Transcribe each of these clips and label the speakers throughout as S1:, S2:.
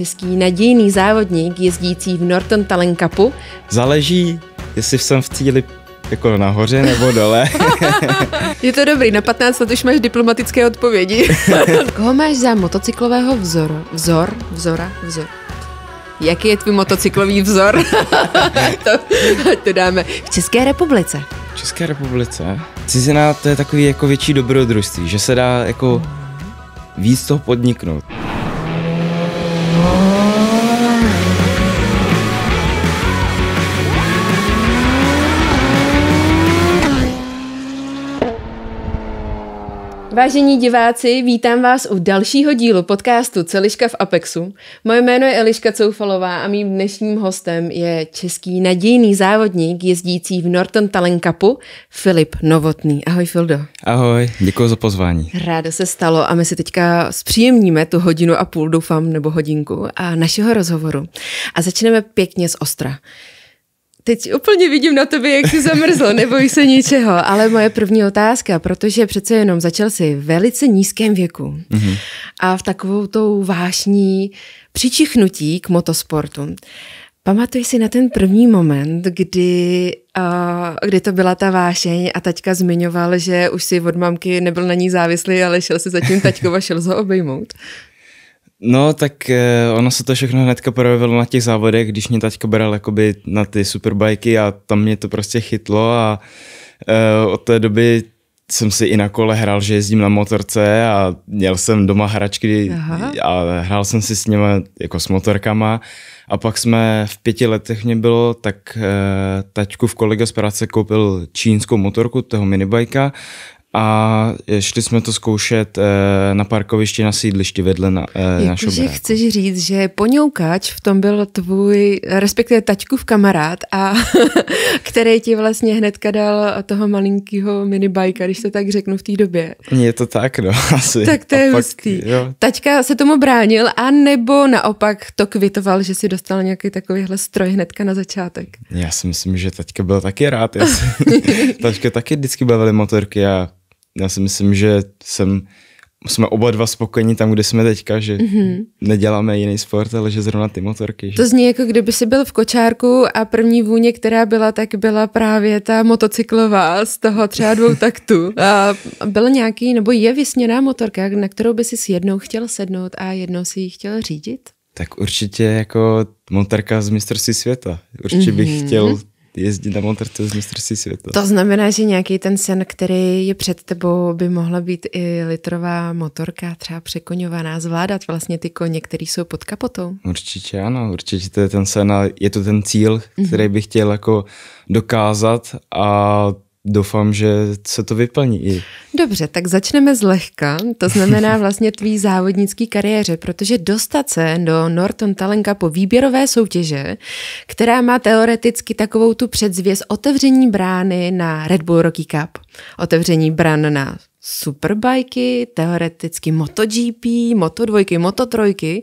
S1: český nadějný závodník jezdící v Norton Talent Cupu?
S2: Záleží, jestli jsem v cíli jako nahoře nebo dole.
S1: Je to dobrý, na 15 let už máš diplomatické odpovědi. Koho máš za motocyklového vzoru? Vzor, vzora, vzor. Jaký je tvůj motocyklový vzor? to, to dáme v České republice.
S2: V České republice? Cizina to je takový jako větší dobrodružství, že se dá jako víc toho podniknout.
S1: Vážení diváci, vítám vás u dalšího dílu podcastu Celiška v Apexu. Moje jméno je Eliška Coufalová a mým dnešním hostem je český nadějný závodník jezdící v Norton Talent Cupu Filip Novotný. Ahoj Fildo.
S2: Ahoj, děkuji za pozvání.
S1: Ráda se stalo a my si teďka zpříjemníme tu hodinu a půl, doufám, nebo hodinku a našeho rozhovoru. A začneme pěkně z ostra. Teď úplně vidím na tobě, jak jsi zamrzl, neboj se ničeho, ale moje první otázka, protože přece jenom začal si velice nízkém věku mm-hmm. a v takovou tou vášní přičichnutí k motosportu. Pamatuješ si na ten první moment, kdy, uh, kdy to byla ta vášeň a taťka zmiňoval, že už si od mamky nebyl na ní závislý, ale šel si zatím taťkova, šel ho obejmout.
S2: No, tak uh, ono se to všechno hnedka projevilo na těch závodech, když mě taťka bral jakoby na ty superbajky a tam mě to prostě chytlo a uh, od té doby jsem si i na kole hrál, že jezdím na motorce a měl jsem doma hračky Aha. a hrál jsem si s nimi jako s motorkama a pak jsme v pěti letech mě bylo, tak eh, taťku v kolega z práce koupil čínskou motorku toho minibajka a šli jsme to zkoušet eh, na parkovišti na sídlišti vedle na, jako našeho baráku.
S1: chceš říct, že poňoukač v tom byl tvůj, respektive taťkův kamarád, a který ti vlastně hnedka dal toho malinkého minibajka, když to tak řeknu v té době.
S2: Je to tak, no, asi. Tak to je hustý.
S1: Taťka se tomu bránil a nebo naopak to kvitoval, že si dostal nějaký takovýhle stroj hnedka na začátek.
S2: Já si myslím, že taťka byl taky rád. taťka taky vždycky bavili motorky a já si myslím, že jsem, jsme oba dva spokojení tam, kde jsme teďka, že mm-hmm. neděláme jiný sport, ale že zrovna ty motorky. Že? To zní
S1: jako kdyby si byl v kočárku a první vůně, která byla, tak byla právě ta motocyklová z toho třeba dvou taktu. A byl nějaký, nebo je vysněná motorka, na kterou by si jednou chtěl sednout a jednou si ji chtěl řídit?
S2: Tak určitě jako motorka z mistrovství světa. Určitě bych mm-hmm. chtěl jezdit na motorce z mistrovství světa. To
S1: znamená, že nějaký ten sen, který je před tebou, by mohla být i litrová motorka, třeba překoňovaná, zvládat vlastně ty koně, které jsou pod kapotou.
S2: Určitě ano, určitě to je ten sen a je to ten cíl, mhm. který bych chtěl jako dokázat a doufám, že se to vyplní i.
S1: Dobře, tak začneme zlehka, to znamená vlastně tvý závodnický kariéře, protože dostat se do Norton Talenka po výběrové soutěže, která má teoreticky takovou tu předzvěst otevření brány na Red Bull Rocky Cup, otevření bran na superbajky, teoreticky MotoGP, Moto2, Moto3.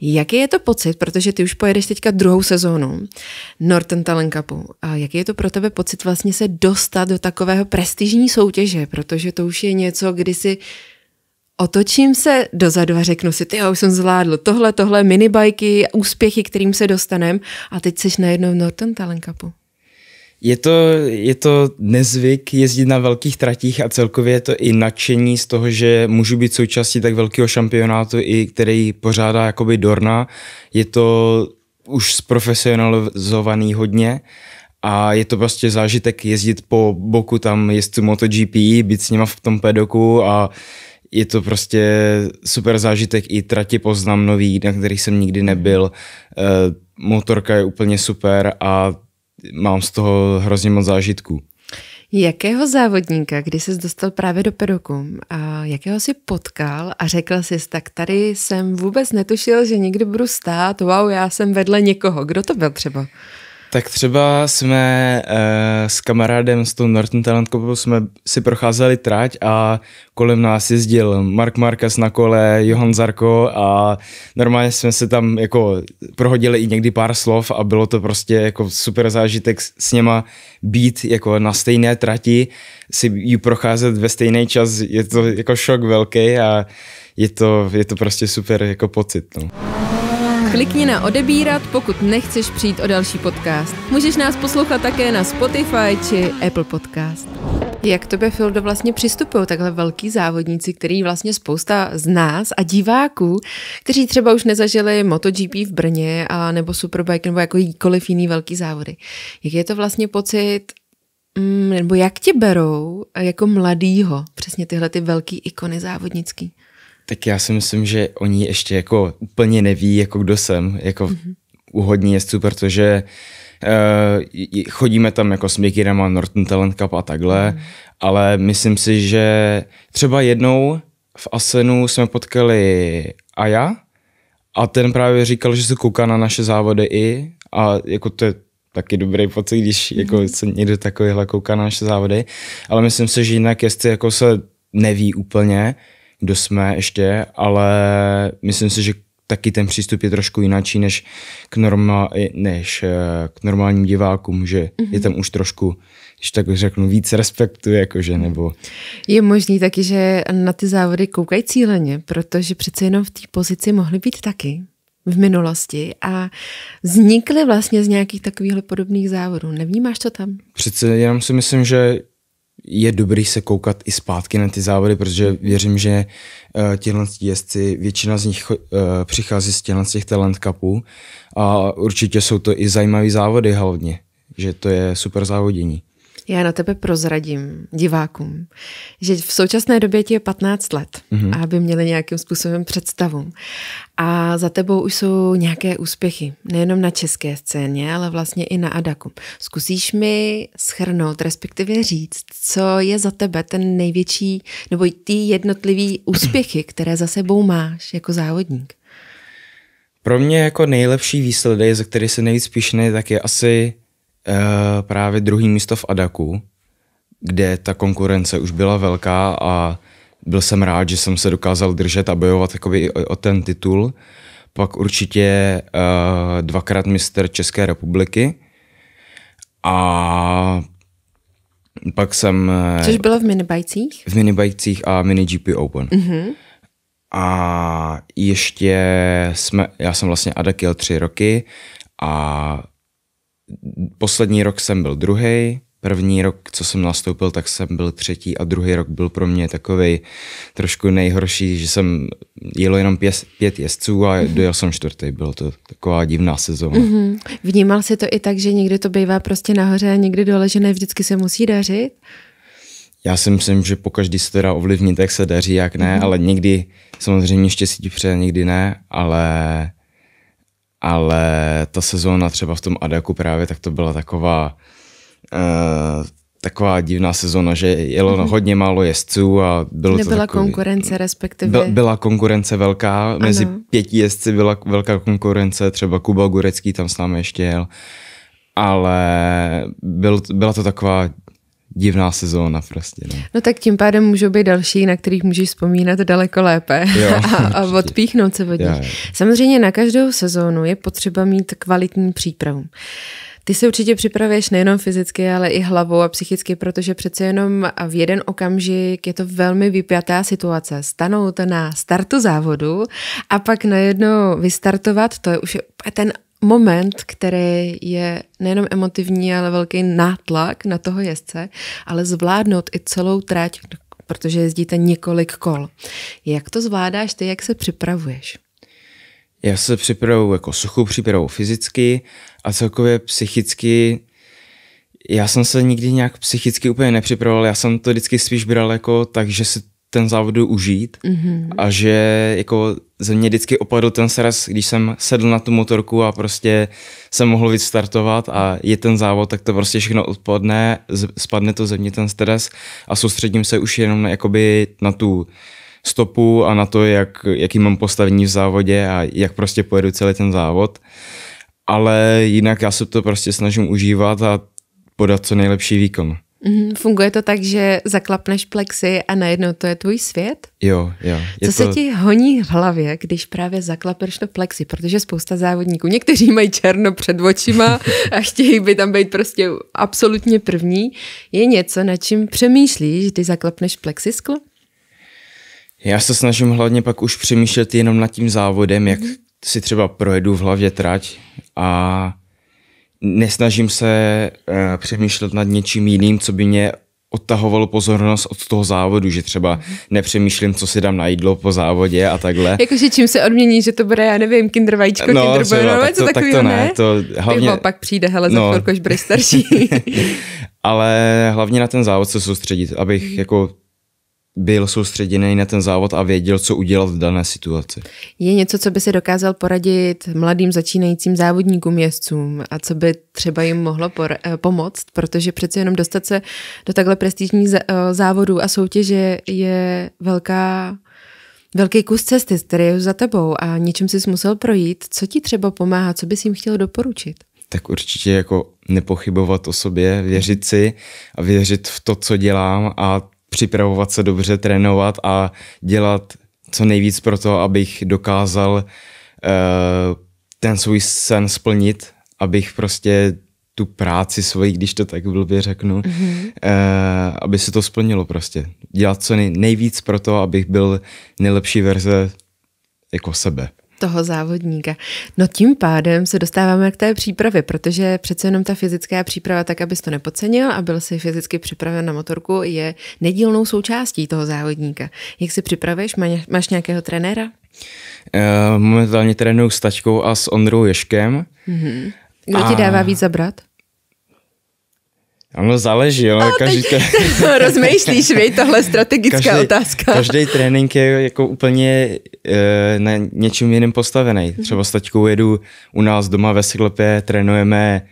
S1: Jaký je to pocit, protože ty už pojedeš teďka druhou sezónu Norton Talent Cupu. A jaký je to pro tebe pocit vlastně se dostat do takového prestižní soutěže, protože to už je něco, kdy si otočím se dozadu a řeknu si, ty já už jsem zvládl tohle, tohle, minibajky, úspěchy, kterým se dostanem a teď jsi najednou v Norton Talent Cupu.
S2: Je to, je to nezvyk jezdit na velkých tratích a celkově je to i nadšení z toho, že můžu být součástí tak velkého šampionátu, i který pořádá jakoby Dorna. Je to už zprofesionalizovaný hodně a je to prostě zážitek jezdit po boku tam jezdit MotoGP, být s nima v tom pedoku a je to prostě super zážitek i trati poznám nový, na kterých jsem nikdy nebyl. Eh, motorka je úplně super a mám z toho hrozně moc zážitků.
S1: Jakého závodníka, kdy jsi dostal právě do pedoku, a jakého jsi potkal a řekl jsi, tak tady jsem vůbec netušil, že někdy budu stát, wow, já jsem vedle někoho. Kdo to byl třeba?
S2: Tak třeba jsme uh, s kamarádem z toho Norton Talent Cup jsme si procházeli trať a kolem nás jezdil Mark Marquez na kole, Johan Zarko a normálně jsme se tam jako prohodili i někdy pár slov a bylo to prostě jako super zážitek s něma být jako na stejné trati, si ji procházet ve stejný čas, je to jako šok velký a je to, je to prostě super jako pocit. No.
S1: Klikni na odebírat, pokud nechceš přijít o další podcast. Můžeš nás poslouchat také na Spotify či Apple Podcast. Jak tebe, Fildo, vlastně přistupují takhle velký závodníci, který vlastně spousta z nás a diváků, kteří třeba už nezažili MotoGP v Brně a nebo Superbike nebo jako jakýkoliv jiný velký závody. Jak je to vlastně pocit, mm, nebo jak tě berou jako mladýho přesně tyhle ty velký ikony závodnický?
S2: Tak já si myslím, že oni ještě jako úplně neví, jako kdo jsem, jako mm-hmm. uhodní jezdců, protože uh, chodíme tam jako s Mikirama, Norton Talent Cup a takhle, mm-hmm. ale myslím si, že třeba jednou v Asenu jsme potkali Aja a ten právě říkal, že se kouká na naše závody i a jako to je taky dobrý pocit, když mhm. jako se někdo takovýhle kouká na naše závody, ale myslím si, že jinak jestli jako se neví úplně kdo jsme ještě, ale myslím si, že taky ten přístup je trošku jináčí než k, norma, než eh, k normálním divákům, že mm-hmm. je mhm. tam už trošku, když tak řeknu, víc respektu, jakože, nebo...
S1: Je možný taky, že na ty závody koukají cíleně, protože přece jenom v té pozici mohly být taky v minulosti a vznikly vlastně z nějakých takových podobných závodů. Nevnímáš to tam?
S2: Přece jenom si myslím, že je dobrý se koukat i zpátky na ty závody, protože věřím, že uh, eh, těhle jezdci, většina z nich uh, přichází z těchto těch talent cupů a určitě jsou to i zajímavé závody hlavně, že to je super závodění.
S1: Já na tebe prozradím divákům, že v současné době ti je 15 let, mm-hmm. aby měli nějakým způsobem představu. A za tebou už jsou nějaké úspěchy, nejenom na české scéně, ale vlastně i na Adaku. Zkusíš mi schrnout, respektive říct, co je za tebe ten největší, nebo ty jednotlivý úspěchy, které za sebou máš jako závodník?
S2: Pro mě jako nejlepší výsledek, za který se nejvíc píšný, tak je asi Eh, právě druhý místo v Adaku, kde ta konkurence už byla velká a byl jsem rád, že jsem se dokázal držet a bojovat jakoby o ten titul. Pak určitě uh, dvakrát mistr České republiky a pak jsem... Eh, Což
S1: bylo v minibajcích?
S2: V minibajcích a mini GP Open. Mm-hmm. A ještě jsme, já jsem vlastně Adakil tři roky a poslední rok jsem byl druhý, první rok, co jsem nastoupil, tak jsem byl třetí a druhý rok byl pro mě takový trošku nejhorší, že jsem jelo jenom pěs, pět jezdců a mm-hmm. dojel jsem čtvrtý. Bylo to taková divná sezóna.
S1: Mm-hmm. Vnímal si to i tak, že někdy to bývá prostě nahoře a někdy dole, že ne vždycky se musí dařit?
S2: Já si myslím, že po každý se teda ovlivnit, jak se daří, jak ne, mm-hmm. ale někdy samozřejmě štěstí přeje, někdy ne, ale ale ta sezóna třeba v tom Adeku právě, tak to byla taková uh, taková divná sezona, že jelo mm-hmm. hodně málo jezdců a bylo Nebyla to takový,
S1: konkurence respektive.
S2: Byla konkurence velká, ano. mezi pěti jezdci byla velká konkurence, třeba Kuba Gurecký tam s námi ještě jel, ale byl, byla to taková divná sezóna prostě. No.
S1: no tak tím pádem můžou být další, na kterých můžeš vzpomínat daleko lépe jo, a, a odpíchnout se od nich. Samozřejmě na každou sezónu je potřeba mít kvalitní přípravu. Ty se určitě připravuješ nejenom fyzicky, ale i hlavou a psychicky, protože přece jenom v jeden okamžik je to velmi vypjatá situace. Stanout na startu závodu a pak najednou vystartovat, to je už ten moment, který je nejenom emotivní, ale velký nátlak na toho jezdce, ale zvládnout i celou trať, protože jezdíte několik kol. Jak to zvládáš ty, jak se připravuješ?
S2: Já se připravuju jako suchou přípravu fyzicky a celkově psychicky. Já jsem se nikdy nějak psychicky úplně nepřipravoval, já jsem to vždycky spíš bral jako tak, že si ten závod užít mm-hmm. a že jako ze mě vždycky opadl ten sraz, když jsem sedl na tu motorku a prostě jsem mohl vystartovat a je ten závod, tak to prostě všechno odpadne, spadne to ze mě ten stres a soustředím se už jenom na, jakoby na tu stopu a na to, jak, jaký mám postavení v závodě a jak prostě pojedu celý ten závod. Ale jinak já se to prostě snažím užívat a podat co nejlepší výkon.
S1: Mm, funguje to tak, že zaklapneš plexy a najednou to je tvůj svět?
S2: Jo, jo. Je Co to... Jako se
S1: ti honí v hlavě, když právě zaklapneš to plexy? Protože spousta závodníků, někteří mají černo před očima a chtějí by tam být prostě absolutně první. Je něco, nad čím přemýšlíš, že ty zaklapneš plexy sklo?
S2: Já se snažím hlavně pak už přemýšlet jenom nad tím závodem, jak mm. si třeba projedu v hlavě trať a nesnažím se uh, přemýšlet nad něčím jiným, co by mě odtahovalo pozornost od toho závodu, že třeba nepřemýšlím, co si dám na jídlo po závodě a takhle.
S1: Jakože čím se odmění, že to bude, já nevím, kinder vajíčko, no, kinder třeba, tak to, tak to ne. ne? To hlavně... Pivo pak přijde, hele, no. za chvilku, až starší.
S2: Ale hlavně na ten závod se soustředit, abych mm. jako byl soustředěný na ten závod a věděl, co udělat v dané situaci.
S1: Je něco, co by si dokázal poradit mladým začínajícím závodníkům jezdcům a co by třeba jim mohlo por- eh, pomoct, protože přece jenom dostat se do takhle prestižních eh, závodů a soutěže je velká, velký kus cesty, který je za tebou a něčím jsi musel projít. Co ti třeba pomáhá, co bys jim chtěl doporučit?
S2: tak určitě jako nepochybovat o sobě, věřit si a věřit v to, co dělám a připravovat se dobře, trénovat a dělat co nejvíc pro to, abych dokázal uh, ten svůj sen splnit, abych prostě tu práci svoji, když to tak blbě řeknu, mm-hmm. uh, aby se to splnilo prostě. Dělat co nejvíc pro to, abych byl nejlepší verze jako sebe
S1: toho závodníka. No tím pádem se dostáváme k té přípravě, protože přece jenom ta fyzická příprava, tak abys to nepocenil a byl si fyzicky připraven na motorku, je nedílnou součástí toho závodníka. Jak si připravuješ? Máš nějakého trenéra?
S2: Eh, momentálně trénuju s Tačkou a s Ondrou Ješkem. Mm-hmm.
S1: Kdo a... ti dává víc zabrat?
S2: Ano, záleží, ale no, každý... Teď, to rozmýšlíš, vej,
S1: tohle strategická každý, otázka. Každý
S2: trénink je jako úplně e, na něčím jiným postavený. Mhm. Třeba s taťkou jedu u nás doma ve Siklopě, trénujeme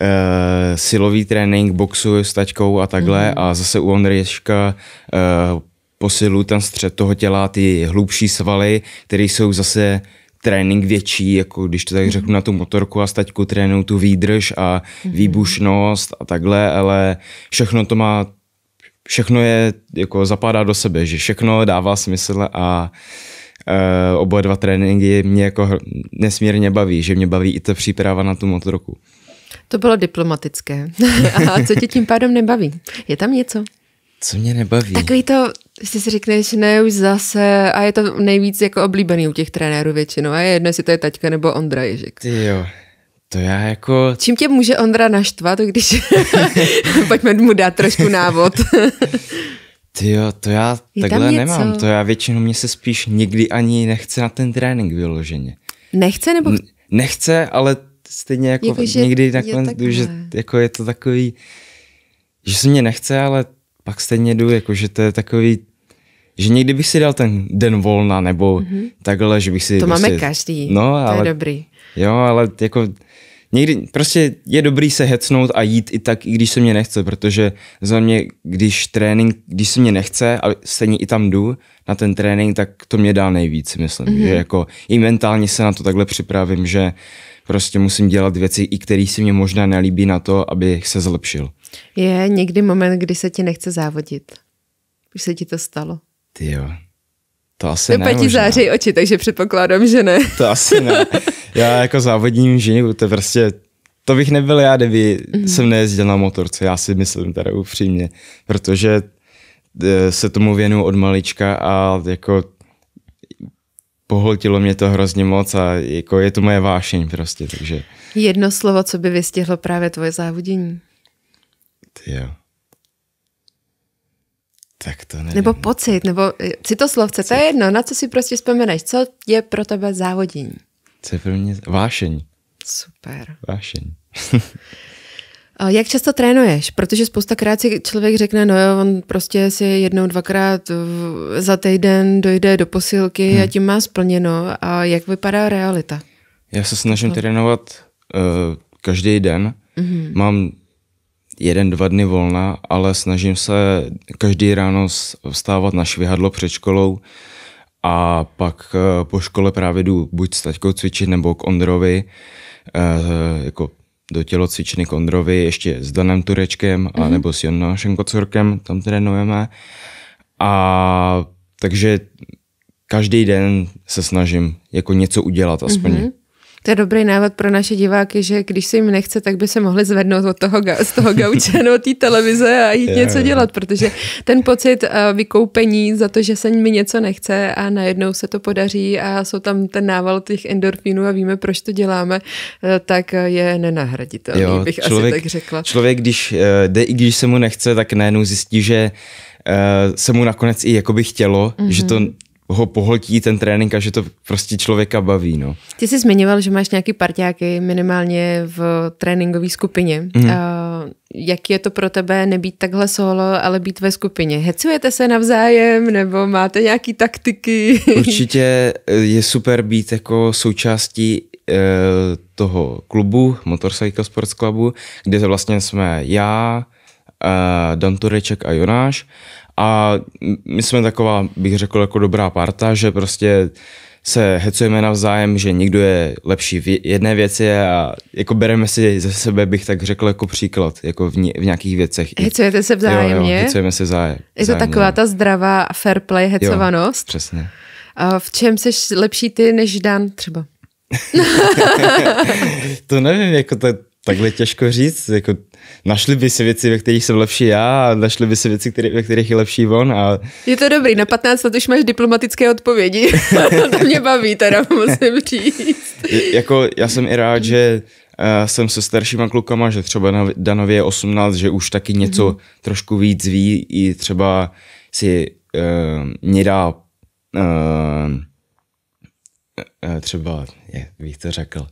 S2: e, silový trénink, boxu s taťkou a takhle mm. a zase u Ondřeješka e, eh, posilu ten střed toho těla, ty hlubší svaly, které jsou zase trénink větší, jako když to tak mhm. řeknu na tu motorku a staťku trénuju tu výdrž a mhm. výbušnost a takhle, ale všechno to má, všechno je, jako zapadá do sebe, že všechno dává smysl a e, oba dva tréninky mě jako nesmírně baví, že mě baví i ta příprava na tu motorku.
S1: To bylo diplomatické. a co tě tím pádem nebaví? Je tam něco?
S2: Co mě nebaví?
S1: Takový to, ty si řekneš, ne, už zase. A je to nejvíc jako oblíbený u těch trenérů většinou. A je jedno, jestli to je taťka nebo Ondra Ježek.
S2: Ty jo. To já jako... Čím
S1: tě může Ondra naštvat, když... Pojďme mu dát trošku návod.
S2: Ty jo, to já je takhle nemám. To já většinou mě se spíš nikdy ani nechce na ten trénink vyloženě. Nechce nebo... N- nechce, ale stejně jako, jako že někdy je takhle. že jako je to takový, že se mě nechce, ale pak stejně jdu, jako že to je takový že někdy bych si dal ten den volna nebo mm-hmm. takhle, že bych si... To prostě, máme každý, no, to ale, je dobrý. Jo, ale jako někdy prostě je dobrý se hecnout a jít i tak, i když se mě nechce, protože za mě, když trénink, když se mě nechce a stejně i tam jdu na ten trénink, tak to mě dá nejvíc, myslím, mm-hmm. že jako i mentálně se na to takhle připravím, že prostě musím dělat věci, i které si mě možná nelíbí na to, abych se zlepšil.
S1: Je někdy moment, kdy se ti nechce závodit. Už se ti to stalo?
S2: Ty jo. To asi ne. ti září
S1: oči, takže předpokládám, že ne. To
S2: asi ne. Já jako závodním ženě, to prostě, to bych nebyl já, kdyby mm-hmm. jsem nejezdil na motorce, já si myslím teda upřímně, protože eh, se tomu věnu od malička a jako pohltilo mě to hrozně moc a jako je to moje vášeň prostě, takže.
S1: Jedno slovo, co by vystihlo právě tvoje závodění. Ty jo. Tak to nevím. Nebo pocit, nebo eh, citoslovce, to je jedno, na co si prostě vzpomeneš. Co je pro tebe závodění?
S2: Co je pro mě vášeň. Super. Vášeň.
S1: Jak často trénuješ? Protože krát si člověk řekne, no jo, on prostě si jednou, dvakrát za týden dojde do posilky hmm. a tím má splněno. A jak vypadá realita?
S2: Já se snažím to... No. trénovat uh, každý den. Mm-hmm. Mám jeden, dva dny volna, ale snažím se každý ráno vstávat na švihadlo před školou a pak eh, po škole právě jdu buď s taťkou cvičit nebo k Ondrovi, eh, jako do cvičny k Ondrovi, ještě s Danem Turečkem mm-hmm. anebo s Jonášem Kocorkem, tam trénujeme. A takže každý den se snažím jako něco udělat aspoň. Mm-hmm.
S1: To je dobrý návod pro naše diváky, že když se jim nechce, tak by se mohli zvednout od toho, z toho gauče nebo té televize a jít něco dělat, protože ten pocit eh, vykoupení za to, že se mi něco nechce a najednou se to podaří a jsou tam ten nával těch endorfinů a víme, proč to děláme, eh, tak je nenahraditelný, jo, bych člověk, asi tak řekla.
S2: Člověk, když eh, jde, i když se mu nechce, tak najednou zjistí, že se mu nakonec i jakoby chtělo, mm-hmm. že to mhm ho pohltí ten trénink a že to prostě člověka baví. No.
S1: Ty jsi zmiňoval, že máš nějaký parťáky minimálně v tréninkové skupině. Mm. Uh, jak je to pro tebe nebýt takhle solo, ale být ve skupině? Hecujete se navzájem nebo máte nějaký taktiky?
S2: Určitě eh, je super být jako součástí uh, toho klubu, Motorcycle Sports Clubu, kde vlastně jsme já, Eh, Dan Tureček a Jonáš. A my jsme taková, bych řekl, jako dobrá parta, že prostě se hecujeme navzájem, že někdo je lepší v jedné věci a jako bereme si ze sebe, bych tak řekl, jako příklad, jako v, ně, v nějakých věcech. Hecujete se vzájemně? Jo, jo, hecujeme se vzájemně. Je to taková no. ta
S1: zdravá fair play hecovanost? Jo, přesně. A v čem jsi lepší ty než Dan třeba?
S2: to nevím, jako to, takhle těžko říct. Jako, našli by si věci, ve kterých jsem lepší já a našli by si věci, který, ve kterých je lepší on. A...
S1: Je to dobrý, na 15 let už máš diplomatické odpovědi. to mě baví, teda musím říct.
S2: jako, já jsem i rád, že uh, jsem se staršíma klukama, že třeba na Danově je 18, že už taky něco mm-hmm. trošku víc ví i třeba si uh, mě dá uh, uh, třeba, je, bych to řekl,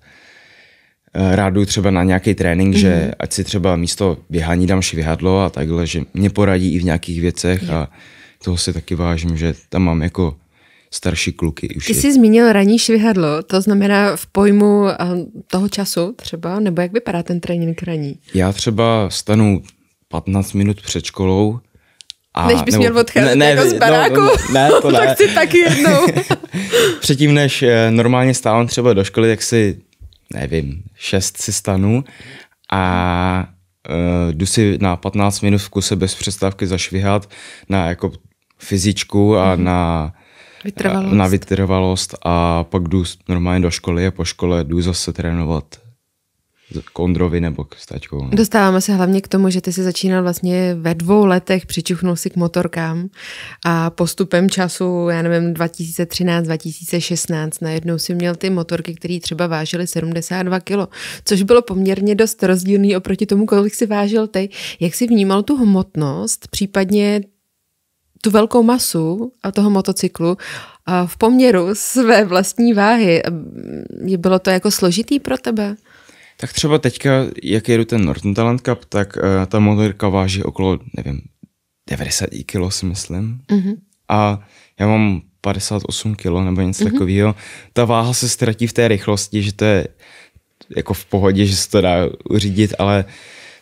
S2: Eh, rádu třeba na nějaký trénink, mm-hmm. že mhm. ať si třeba místo běhání dám švihadlo a takhle, že mě poradí i v nějakých věcech je. a toho si taky vážím, že tam mám jako starší kluky. Už Ty jsi
S1: zmínil ranní švihadlo, to znamená v pojmu eh, toho času třeba, nebo jak vypadá ten trénink raní?
S2: Já třeba stanu 15 minut před školou, a, než bys nebo, měl odcházet ne, jako z no, baráku, no, ne, to ne. tak si taky
S1: jednou.
S2: Předtím, než eh, normálně stávám třeba do školy, tak si nevím, šest si stanu a uh, jdu si na 15 minut v kuse bez přestávky zašvihat na jako fyzičku a mm-hmm. na Vytrvalost. Eh, na vytrvalost a pak jdu normálně do školy a po škole jdu zase trénovat Kondrovi nebo k Staťkou.
S1: Dostáváme se hlavně k tomu, že ty si začínal vlastně ve dvou letech, přičuchnul si k motorkám a postupem času, já nevím, 2013, 2016, najednou si měl ty motorky, které třeba vážily 72 kilo, což bylo poměrně dost rozdílný oproti tomu, kolik si vážil ty. Jak si vnímal tu hmotnost, případně tu velkou masu a toho motocyklu a v poměru své vlastní váhy. Bylo to jako složitý pro tebe?
S2: Tak třeba teďka, jak jedu ten Norton Talent Cup, tak uh, ta motorka váží okolo, nevím, 90 kg si myslím. Mm-hmm. A já mám 58 kg nebo něco mm-hmm. takového. Ta váha se ztratí v té rychlosti, že to je jako v pohodě, že se to dá uřídit, ale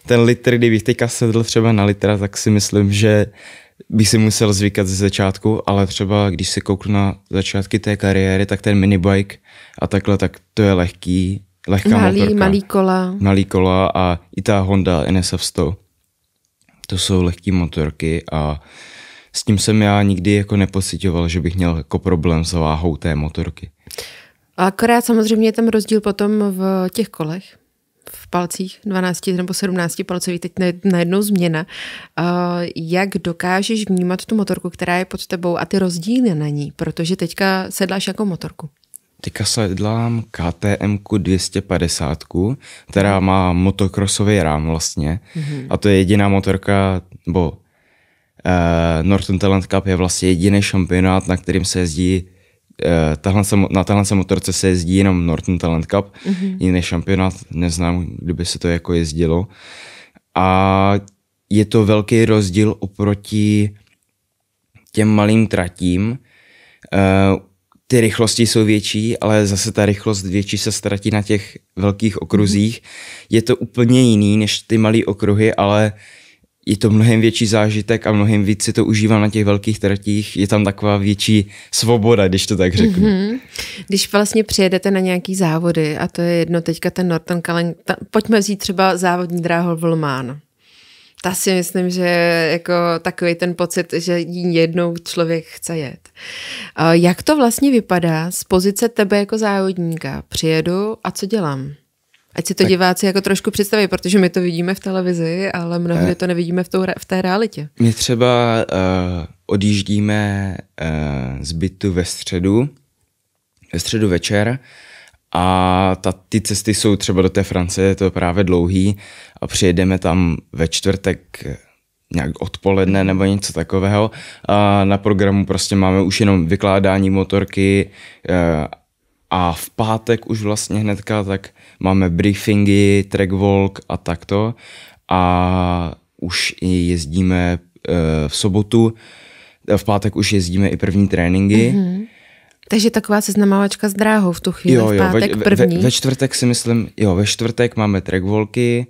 S2: ten litr, kdybych teďka sedl třeba na litra, tak si myslím, že bych si musel zvykat ze začátku, ale třeba když si kouknu na začátky té kariéry, tak ten minibike a takhle, tak to je lehký lehká malý, motorka. Malý kola. Malý kola a i ta Honda NSF 100. To jsou lehké motorky a s tím jsem já nikdy jako nepocitoval, že bych měl jako problém s váhou té motorky.
S1: Akorát samozřejmě je tam rozdíl potom v těch kolech, v palcích 12 nebo 17 palcových, teď najednou změna. Jak dokážeš vnímat tu motorku, která je pod tebou a ty rozdíly na ní, protože teďka sedláš jako motorku?
S2: Teďka se dělám KTM 250, která má motokrosový rám vlastně. Mm-hmm. A to je jediná motorka, Bo uh, eh, Norton Talent Cup je vlastně jediný šampionát, na kterým se jezdí uh, se, na tahle se motorce se jezdí jenom Norton Talent Cup, mm-hmm. jiný šampionát, neznám, kdyby se to jako jezdilo. A je to velký rozdíl oproti těm malým tratím. Eh, ty rychlosti jsou větší, ale zase ta rychlost větší se ztratí na těch velkých okruzích. Mm-hmm. Je to úplně jiný než ty malé okruhy, ale je to mnohem větší zážitek a mnohem víc si to užívám na těch velkých tratích. Je tam taková větší svoboda, když to tak řeknu.
S1: Mm-hmm. Když vlastně přijedete na nějaký závody, a to je jedno teďka ten Norton Kalen, ta, pojďme vzít třeba závodní dráhu Volmán ta si myslím, že jako takový ten pocit, že jednou člověk chce jet. Jak to vlastně vypadá z pozice tebe jako závodníka? Přijedu a co dělám? Ať si to tak. diváci jako trošku představí, protože my to vidíme v televizi, ale mnohdy eh. to nevidíme v, tou, v té realitě.
S2: My třeba uh, odjíždíme uh, z bytu ve středu, ve středu večer a ta, ty cesty jsou třeba do té Francie, je to právě dlouhý a přijedeme tam ve čtvrtek nějak odpoledne nebo něco takového. A na programu prostě máme už jenom vykládání motorky eh, a v pátek už vlastně hnedka tak máme briefingy, track walk a takto. A už i jezdíme eh, v sobotu, v pátek už jezdíme i první tréninky. Mm-hmm.
S1: Takže taková seznamovačka s dráhou v tu chvíli, jo, jo, v pátek ve, první. Ve, ve
S2: čtvrtek si myslím, jo, ve čtvrtek máme track walky,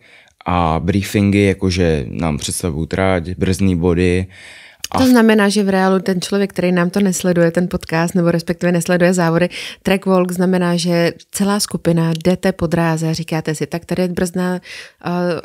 S2: a briefingy, jakože nám představují tráť, brzdní body.
S1: A... To znamená, že v reálu ten člověk, který nám to nesleduje, ten podcast, nebo respektive nesleduje závody, track walk znamená, že celá skupina jdete po dráze a říkáte si, tak tady je brzná,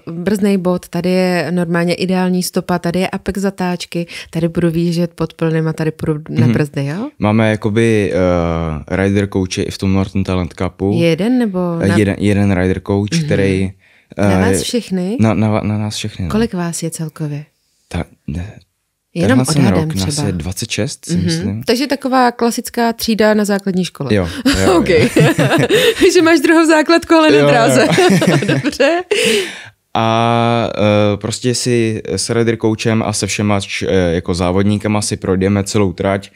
S1: uh, brzný bod, tady je normálně ideální stopa, tady je apex zatáčky, tady budu výjíždět pod plným a tady budu na mhm. brzdy, jo?
S2: Máme jakoby uh, rider coach i v tom Norton Talent Cupu. Jeden
S1: nebo? Na... Eh, jeden,
S2: jeden rider coach, mm-hmm. který na eh, vás všechny? Na, na, na nás všechny. No.
S1: Kolik vás je celkově?
S2: Ta, ne, Jenom odhadem rok, třeba. je 26, si mm-hmm. myslím.
S1: Takže taková klasická třída na základní škole. Jo. jo OK. Jo. že máš druhou základku, ale na dráze. Dobře.
S2: A uh, prostě si s redir koučem a se všema č, eh, jako závodníkama si projdeme celou trať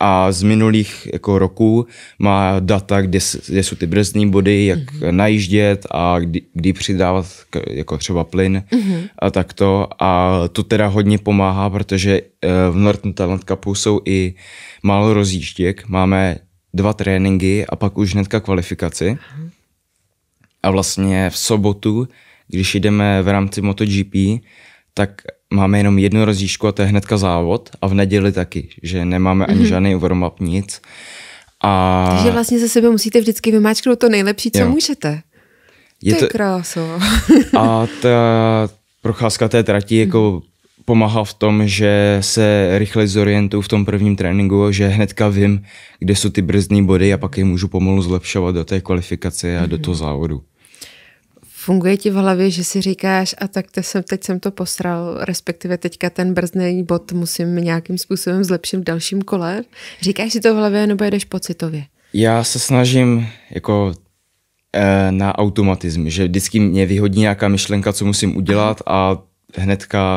S2: a z minulých jako roků má data, kde, kde jsou ty brzdní body, jak mm-hmm. najíždět a kdy, kdy přidávat jako třeba plyn mm-hmm. a takto. A to teda hodně pomáhá, protože eh, v Norton Talent Cupu jsou i málo rozjížděk, máme dva tréninky a pak už hnedka kvalifikaci. Mm-hmm. A vlastně v sobotu, když jdeme v rámci MotoGP, tak máme jenom jednu rozdíšku a to je hnedka závod a v neděli taky, že nemáme ani mm-hmm. žádný warm-up, nic. A... Takže vlastně
S1: ze sebe musíte vždycky vymáčknout to nejlepší, co jo. můžete. Je to je kráso.
S2: a ta procházka té trati jako mm. pomáhá v tom, že se rychle zorientuju v tom prvním tréninku, že hnedka vím, kde jsou ty brzdní body a pak je můžu pomalu zlepšovat do té kvalifikace a mm. do mhm. toho závodu.
S1: Funguje ti v hlavě, že si říkáš, a tak te jsem, teď jsem to posral, respektive teďka ten brzdný bod musím nějakým způsobem zlepšit v dalším kole? Říkáš si to v hlavě nebo jedeš pocitově?
S2: Já se snažím jako eh, na automatism, že vždycky mě vyhodí nějaká myšlenka, co musím udělat a hnedka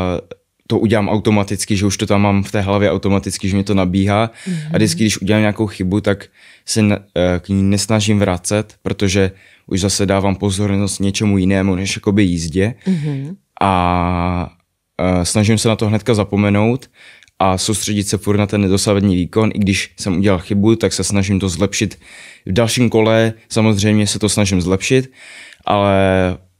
S2: to udělám automaticky, že už to tam mám v té hlavě automaticky, že mě to nabíhá. Mm-hmm. A mhm. vždycky, když udělám nějakou chybu, tak se eh, k ní nesnažím vracet, protože už zase dávám pozornost něčemu jinému než jakoby jízdě mm-hmm. a, a snažím se na to hnedka zapomenout a soustředit se furt na ten dosavadní výkon. I když jsem udělal chybu, tak se snažím to zlepšit. V dalším kole samozřejmě se to snažím zlepšit, ale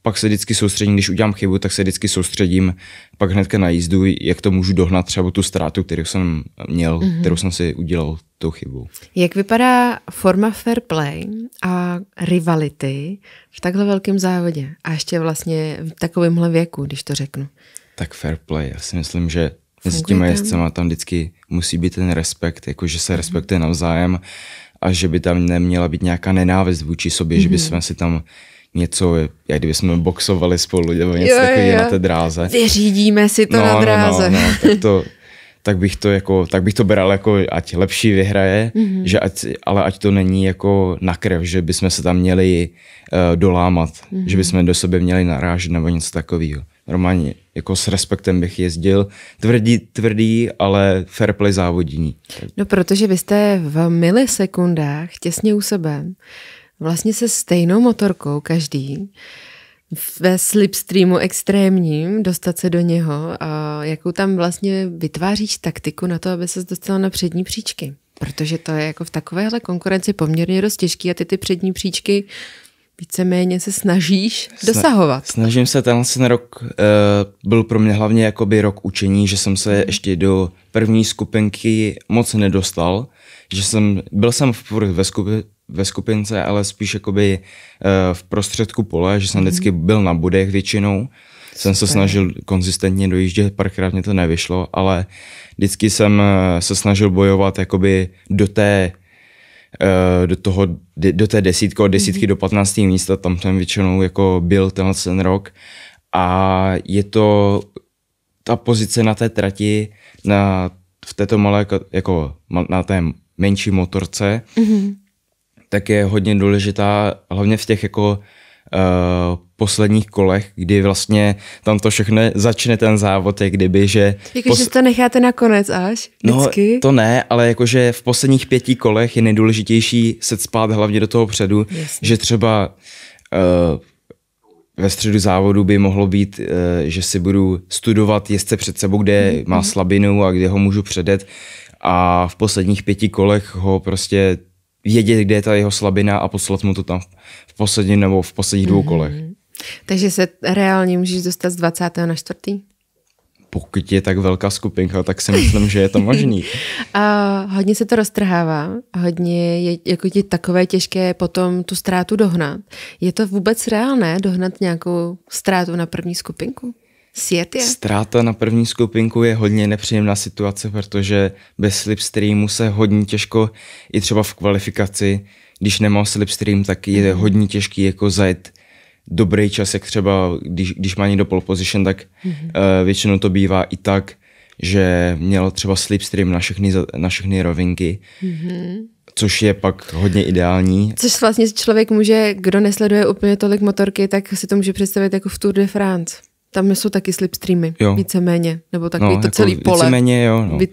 S2: pak se vždycky soustředím, když udělám chybu, tak se vždycky soustředím pak hnedka na jízdu, jak to můžu dohnat třeba tu ztrátu, kterou jsem měl, mm-hmm. kterou jsem si udělal tou chybou.
S1: Jak vypadá forma fair play a rivality v takhle velkém závodě a ještě vlastně v takovémhle věku, když to řeknu?
S2: Tak fair play, já si myslím, že mezi těma jezdcema tam vždycky musí být ten respekt, jakože se mhm. respektuje navzájem a že by tam neměla být nějaká nenávist vůči sobě, mm-hmm. že by mhm. jsme si tam něco, jak kdyby jsme boxovali spolu, nebo něco takového na té dráze.
S1: Vyřídíme si to no, na dráze. No, no, no, tak
S2: to, tak bych to jako, tak bych to bral jako, ať lepší vyhraje, mm-hmm. že ať, ale ať to není jako na krev, že bychom se tam měli uh, dolámat, mm-hmm. že bychom do sebe měli narážet nebo něco takového. Normálně jako s respektem bych jezdil, tvrdý, tvrdý, ale fair play závodění.
S1: No protože vy jste v milisekundách těsně u sebe vlastně se stejnou motorkou každý ve slipstreamu extrémním dostat se do něho a jakou tam vlastně vytváříš taktiku na to, aby se dostala na přední příčky. Protože to je jako v takovéhle konkurenci poměrně dost těžký a ty ty přední příčky víceméně se snažíš Sna- dosahovat.
S2: Snažím se, tenhle ten rok uh, byl pro mě hlavně jakoby rok učení, že jsem se ještě do první skupinky moc nedostal, že jsem, byl jsem v, ve, skupi, ve skupince, ale spíš jakoby eh, v prostředku pole, že jsem mm vždycky byl na bodech většinou. Super. Jsem se snažil konzistentně dojíždět, párkrát mě to nevyšlo, ale vždycky jsem eh, se snažil bojovat jakoby do té eh, do, toho, do té desítky, od desítky mm-hmm. do 15. místa, tam jsem většinou jako byl tenhle ten rok a je to ta pozice na té trati, na, v této malé, jako, jako na té menší motorce, mm-hmm tak je hodně důležitá, hlavně v těch jako uh, posledních kolech, kdy vlastně tam to všechno začne ten závod, jak kdyby, že... Jakože pos...
S1: to necháte na konec až? No, Vždycky? No,
S2: to ne, ale jakože v posledních pěti kolech je nejdůležitější se spát hlavně do toho předu, Jasně. že třeba uh, ve středu závodu by mohlo být, uh, že si budu studovat jezdce před sebou, kde mm-hmm. má slabinu a kde ho můžu předet a v posledních pěti kolech ho prostě vědět, kde je ta jeho slabina a poslat mu to tam v poslední nebo v posledních dvou mhm. kolech. Mm-hmm.
S1: Takže se reálně můžeš dostat z 20. na 4.
S2: Pokud je tak velká skupinka, tak si myslím, že je to možný.
S1: a hodně se to roztrhává, hodně je jako ti takové těžké potom tu ztrátu dohnat. Je to vůbec reálné dohnat nějakou ztrátu na první skupinku? Sjet je?
S2: Ztráta na první skupinku je hodně nepříjemná situace, protože bez slipstreamu se hodně těžko, i třeba v kvalifikaci, když nemá slipstream, tak je mm. hodně těžký jako zajet dobrý čas, jak třeba když, když má někdo pole position, tak mm. uh, většinou to bývá i tak, že měl třeba slipstream na všechny, na všechny rovinky. Mm-hmm což je pak hodně ideální.
S1: Což vlastně člověk může, kdo nesleduje úplně tolik motorky, tak si to může představit jako v Tour de France. Tam jsou taky slipstreamy, jo. víceméně, nebo takový no, to jako celý pole. Víceméně, jo. No. Vy...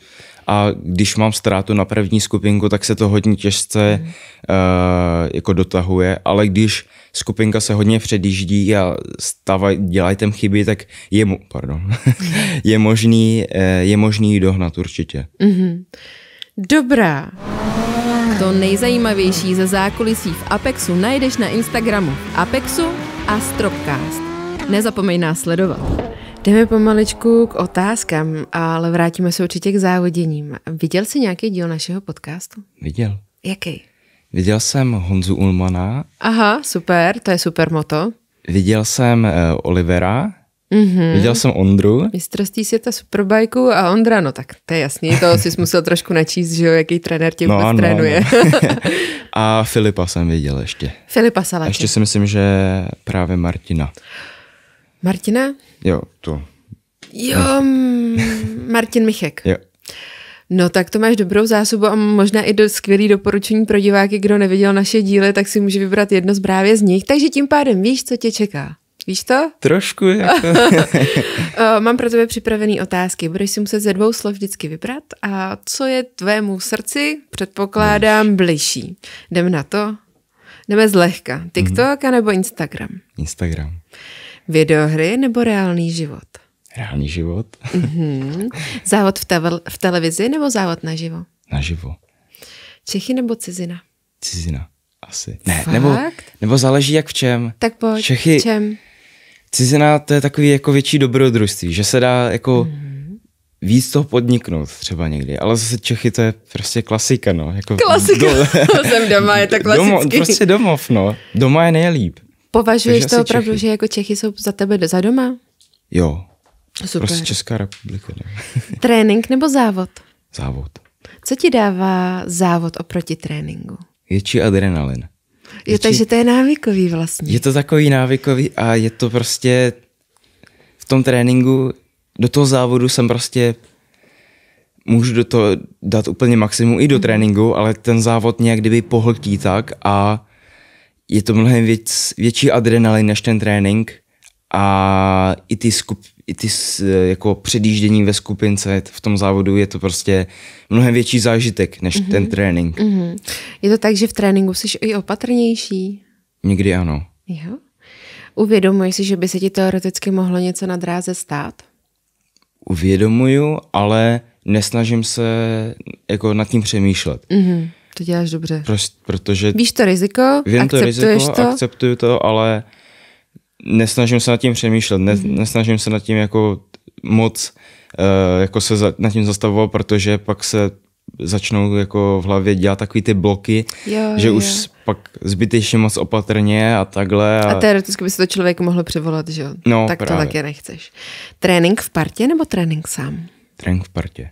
S2: A když mám ztrátu na první skupinku, tak se to hodně těžce hmm. uh, jako dotahuje, ale když skupinka se hodně předjíždí a stavaj, dělají tam chyby, tak je, mu, pardon, je, možný, eh, je možný dohnat určitě.
S1: Mm-hmm. Dobrá. To nejzajímavější ze zákulisí v Apexu najdeš na Instagramu Apexu a Stropcast. Nezapomeň nás sledovat. Jdeme pomaličku k otázkám, ale vrátíme se určitě k závoděním. Viděl jsi nějaký díl našeho podcastu? Viděl. Jaký?
S2: Viděl jsem Honzu Ulmana.
S1: Aha, super, to je super
S2: moto. Viděl jsem uh, Olivera,
S1: Mm-hmm. Viděl
S2: jsem Ondru.
S1: Mistrovství světa superbajku a Ondra, no tak to je jasný, to jsi musel trošku načíst, že jo, jaký trenér tě no vůbec no, trénuje. No.
S2: a Filipa jsem viděl ještě.
S1: Filipa Salače. Ještě
S2: si myslím, že právě Martina. Martina? Jo, to.
S1: Jo, Martin Michek. Jo. No tak to máš dobrou zásobu a možná i do skvělý doporučení pro diváky, kdo neviděl naše díly, tak si může vybrat jedno z právě z nich. Takže tím pádem víš, co tě čeká. Víš to?
S2: Trošku. Jako.
S1: Mám pro tebe připravené otázky. Budeš si muset ze dvou slov vždycky vybrat. A co je tvému srdci, předpokládám, bližší? Jdeme na to? Jdeme zlehka. Mhm. TikTok mm-hmm. nebo Instagram? Instagram. Videohry nebo reálný život?
S2: Reálný život.
S1: Mhm. Závod v, tevel, v televizi nebo závod naživo? Naživo. Čechy nebo cizina?
S2: Cizina, asi. Ne, Fakt? nebo, nebo záleží jak v čem. Tak pojď, Čechy, v čem? Cizina to je takový jako větší dobrodružství, že se dá jako mm-hmm. víc toho podniknout třeba někdy, ale zase Čechy to je prostě klasika, no. Jako klasika, do... jsem doma, je to klasicky. Domo, prostě domov, no. Doma je nejlíp. Považuješ to opravdu, Čechy. že
S1: jako Čechy jsou za tebe za doma?
S2: Jo. Super. Prostě Česká republika. Ne?
S1: Trénink nebo závod? Závod. Co ti dává závod oproti tréninku?
S2: Větší adrenalin. Větší... Jo, takže
S1: to je návykový vlastně. Je
S2: to takový návykový a je to prostě v tom tréninku, do toho závodu jsem prostě můžu do toho dát úplně maximum i do mhm. tréninku, ale ten závod nějak kdyby pohltí tak a je to mnohem věc, větší adrenalin než ten trénink a i ty, skup, i ty jako předjíždění ve skupince v tom závodu je to prostě mnohem větší zážitek než mm-hmm. ten trénink.
S1: Mm-hmm. Je to tak, že v tréninku jsi i opatrnější? Někdy ano. Jo? Uvědomuješ si, že by se ti teoreticky mohlo něco na dráze stát?
S2: Uvědomuju, ale nesnažím se jako nad tím přemýšlet.
S1: Mm-hmm. To děláš dobře.
S2: Prost, protože... Víš
S1: to riziko, vím to riziko, to?
S2: akceptuju to, ale nesnažím se nad tím přemýšlet, ne, mm-hmm. nesnažím se nad tím jako moc uh, jako se za, nad tím zastavovat, protože pak se začnou jako v hlavě dělat takový ty bloky, jo, že jo. už pak zbytečně moc opatrně a takhle. A, a teoreticky
S1: by se to člověk mohl přivolat, že jo? No, tak právě. to taky nechceš. Trénink v partě nebo trénink sám?
S2: Trénink v partě.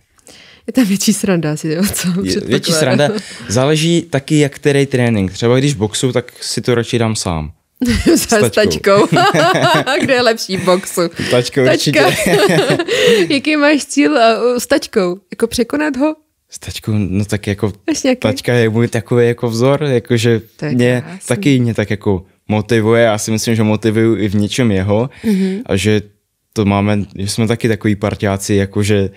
S1: Je tam větší sranda asi, jo, co? Je, větší sranda.
S2: Záleží taky, jak který trénink. Třeba když boxu, tak si to radši dám sám. S tačkou. tačkou.
S1: Kde je lepší v boxu? Tačkou určitě. Jaký máš cíl eh, s tačkou? Jako překonat ho?
S2: S tačkou, no tak jako tačka je můj takový jako vzor, jakože tak mě krásný. taky mě tak jako motivuje, já si myslím, že motivuju i v něčem jeho mm-hmm. a že to máme, že jsme taky takový partiáci, jakože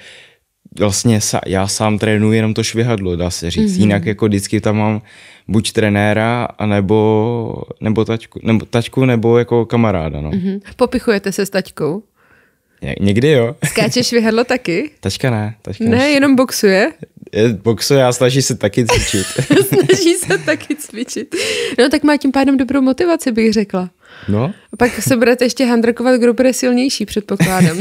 S2: vlastně sa, já sám trénuji jenom to švihadlo, dá se říct. Mm-hmm. Jinak jako vždycky tam mám buď trenéra, anebo, nebo, taťku, nebo taťku, nebo jako kamaráda. No. Mm-hmm.
S1: Popichujete se s taťkou? Někdy jo. Skáčeš vyhadlo taky?
S2: Tačka ne. Tačka ne, ještě.
S1: jenom boxuje?
S2: Boxu já snaží se taky cvičit.
S1: snaží se taky cvičit. No tak má tím pádem dobrou motivaci, bych řekla. No. A pak se budete ještě handrakovat, kdo bude silnější, předpokládám.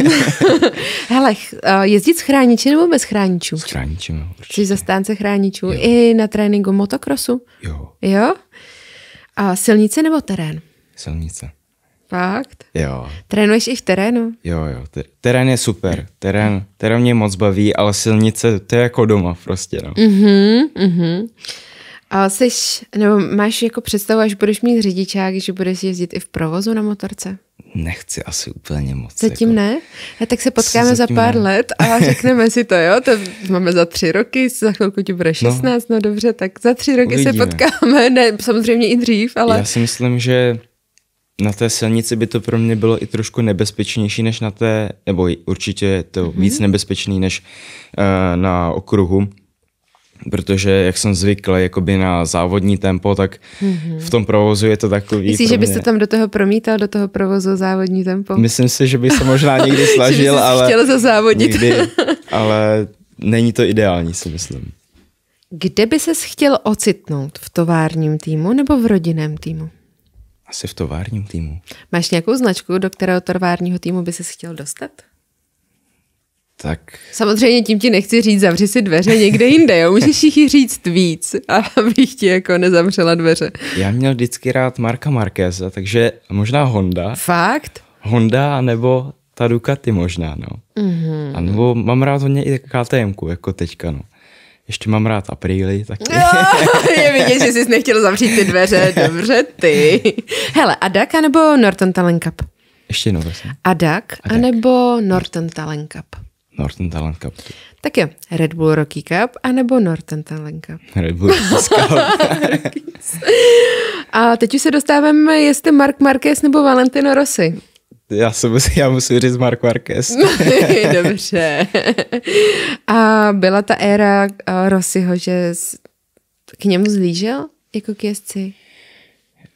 S1: Hele, jezdit s chrániči nebo bez chráničů? S chráničem, no, určitě. Jsi zastánce chráničů jo. i na tréninku motokrosu? Jo. Jo? A silnice nebo terén? Silnice. Fakt? Jo. Trénuješ i v terénu?
S2: Jo, jo. Ter- terén je super. Terén, terén mě moc baví, ale silnice, to je jako doma prostě, no.
S1: Mhm, mhm. A jsi, nebo máš jako představu, až budeš mít řidičák, že budeš jezdit i v provozu na motorce?
S2: Nechci asi úplně moc. Zatím
S1: jako... ne? A tak se potkáme za pár ne? let a řekneme si to, jo? To máme za tři roky, za chvilku ti bude 16, no, no dobře, tak za tři roky Uvidíme. se potkáme, ne, samozřejmě i dřív, ale... Já
S2: si myslím, že na té silnici by to pro mě bylo i trošku nebezpečnější než na té, nebo určitě je to mm-hmm. víc nebezpečný než uh, na okruhu, protože jak jsem zvyklý jakoby na závodní tempo, tak mm-hmm. v tom provozu je to takový... Myslíš, že byste tam
S1: do toho promítal, do toho provozu závodní tempo? Myslím
S2: si, že bych se možná někdy snažil, ale... chtěl zazávodit. nikdy, ale není to ideální, si myslím.
S1: Kde by ses chtěl ocitnout? V továrním týmu nebo v rodinném týmu?
S2: Asi v továrním týmu.
S1: Máš nějakou značku, do kterého továrního týmu by ses chtěl dostat? Tak... Samozřejmě tím ti nechci říct, zavři si dveře někde jinde, jo? můžeš jich říct víc,
S2: abych ti jako nezavřela dveře. Já měl vždycky rád Marka Markéza, takže možná Honda. Fakt? Honda nebo ta Ducati možná, no. Mm-hmm. A nebo mám rád hodně i ktm jako teďka, no. Ještě mám rád apríly taky.
S1: No, je vidět, že jsi nechtěl zavřít ty dveře. Dobře, ty. Hele, Adak anebo Norton Talent Cup?
S2: Ještě jednou, prosím.
S1: Adak, Adak. anebo Norton Talent Cup?
S2: Norton Talent Cup.
S1: Tak jo, Red Bull Rocky Cup anebo Norton Talent Cup.
S2: Red Bull Cup.
S1: A teď už se dostáváme, jestli Mark Marquez nebo Valentino Rossi
S2: já, se musím, já musím říct Mark Marquez.
S1: Dobře. A byla ta éra eh, Rosyho, že k němu zlížel jako k jezdci?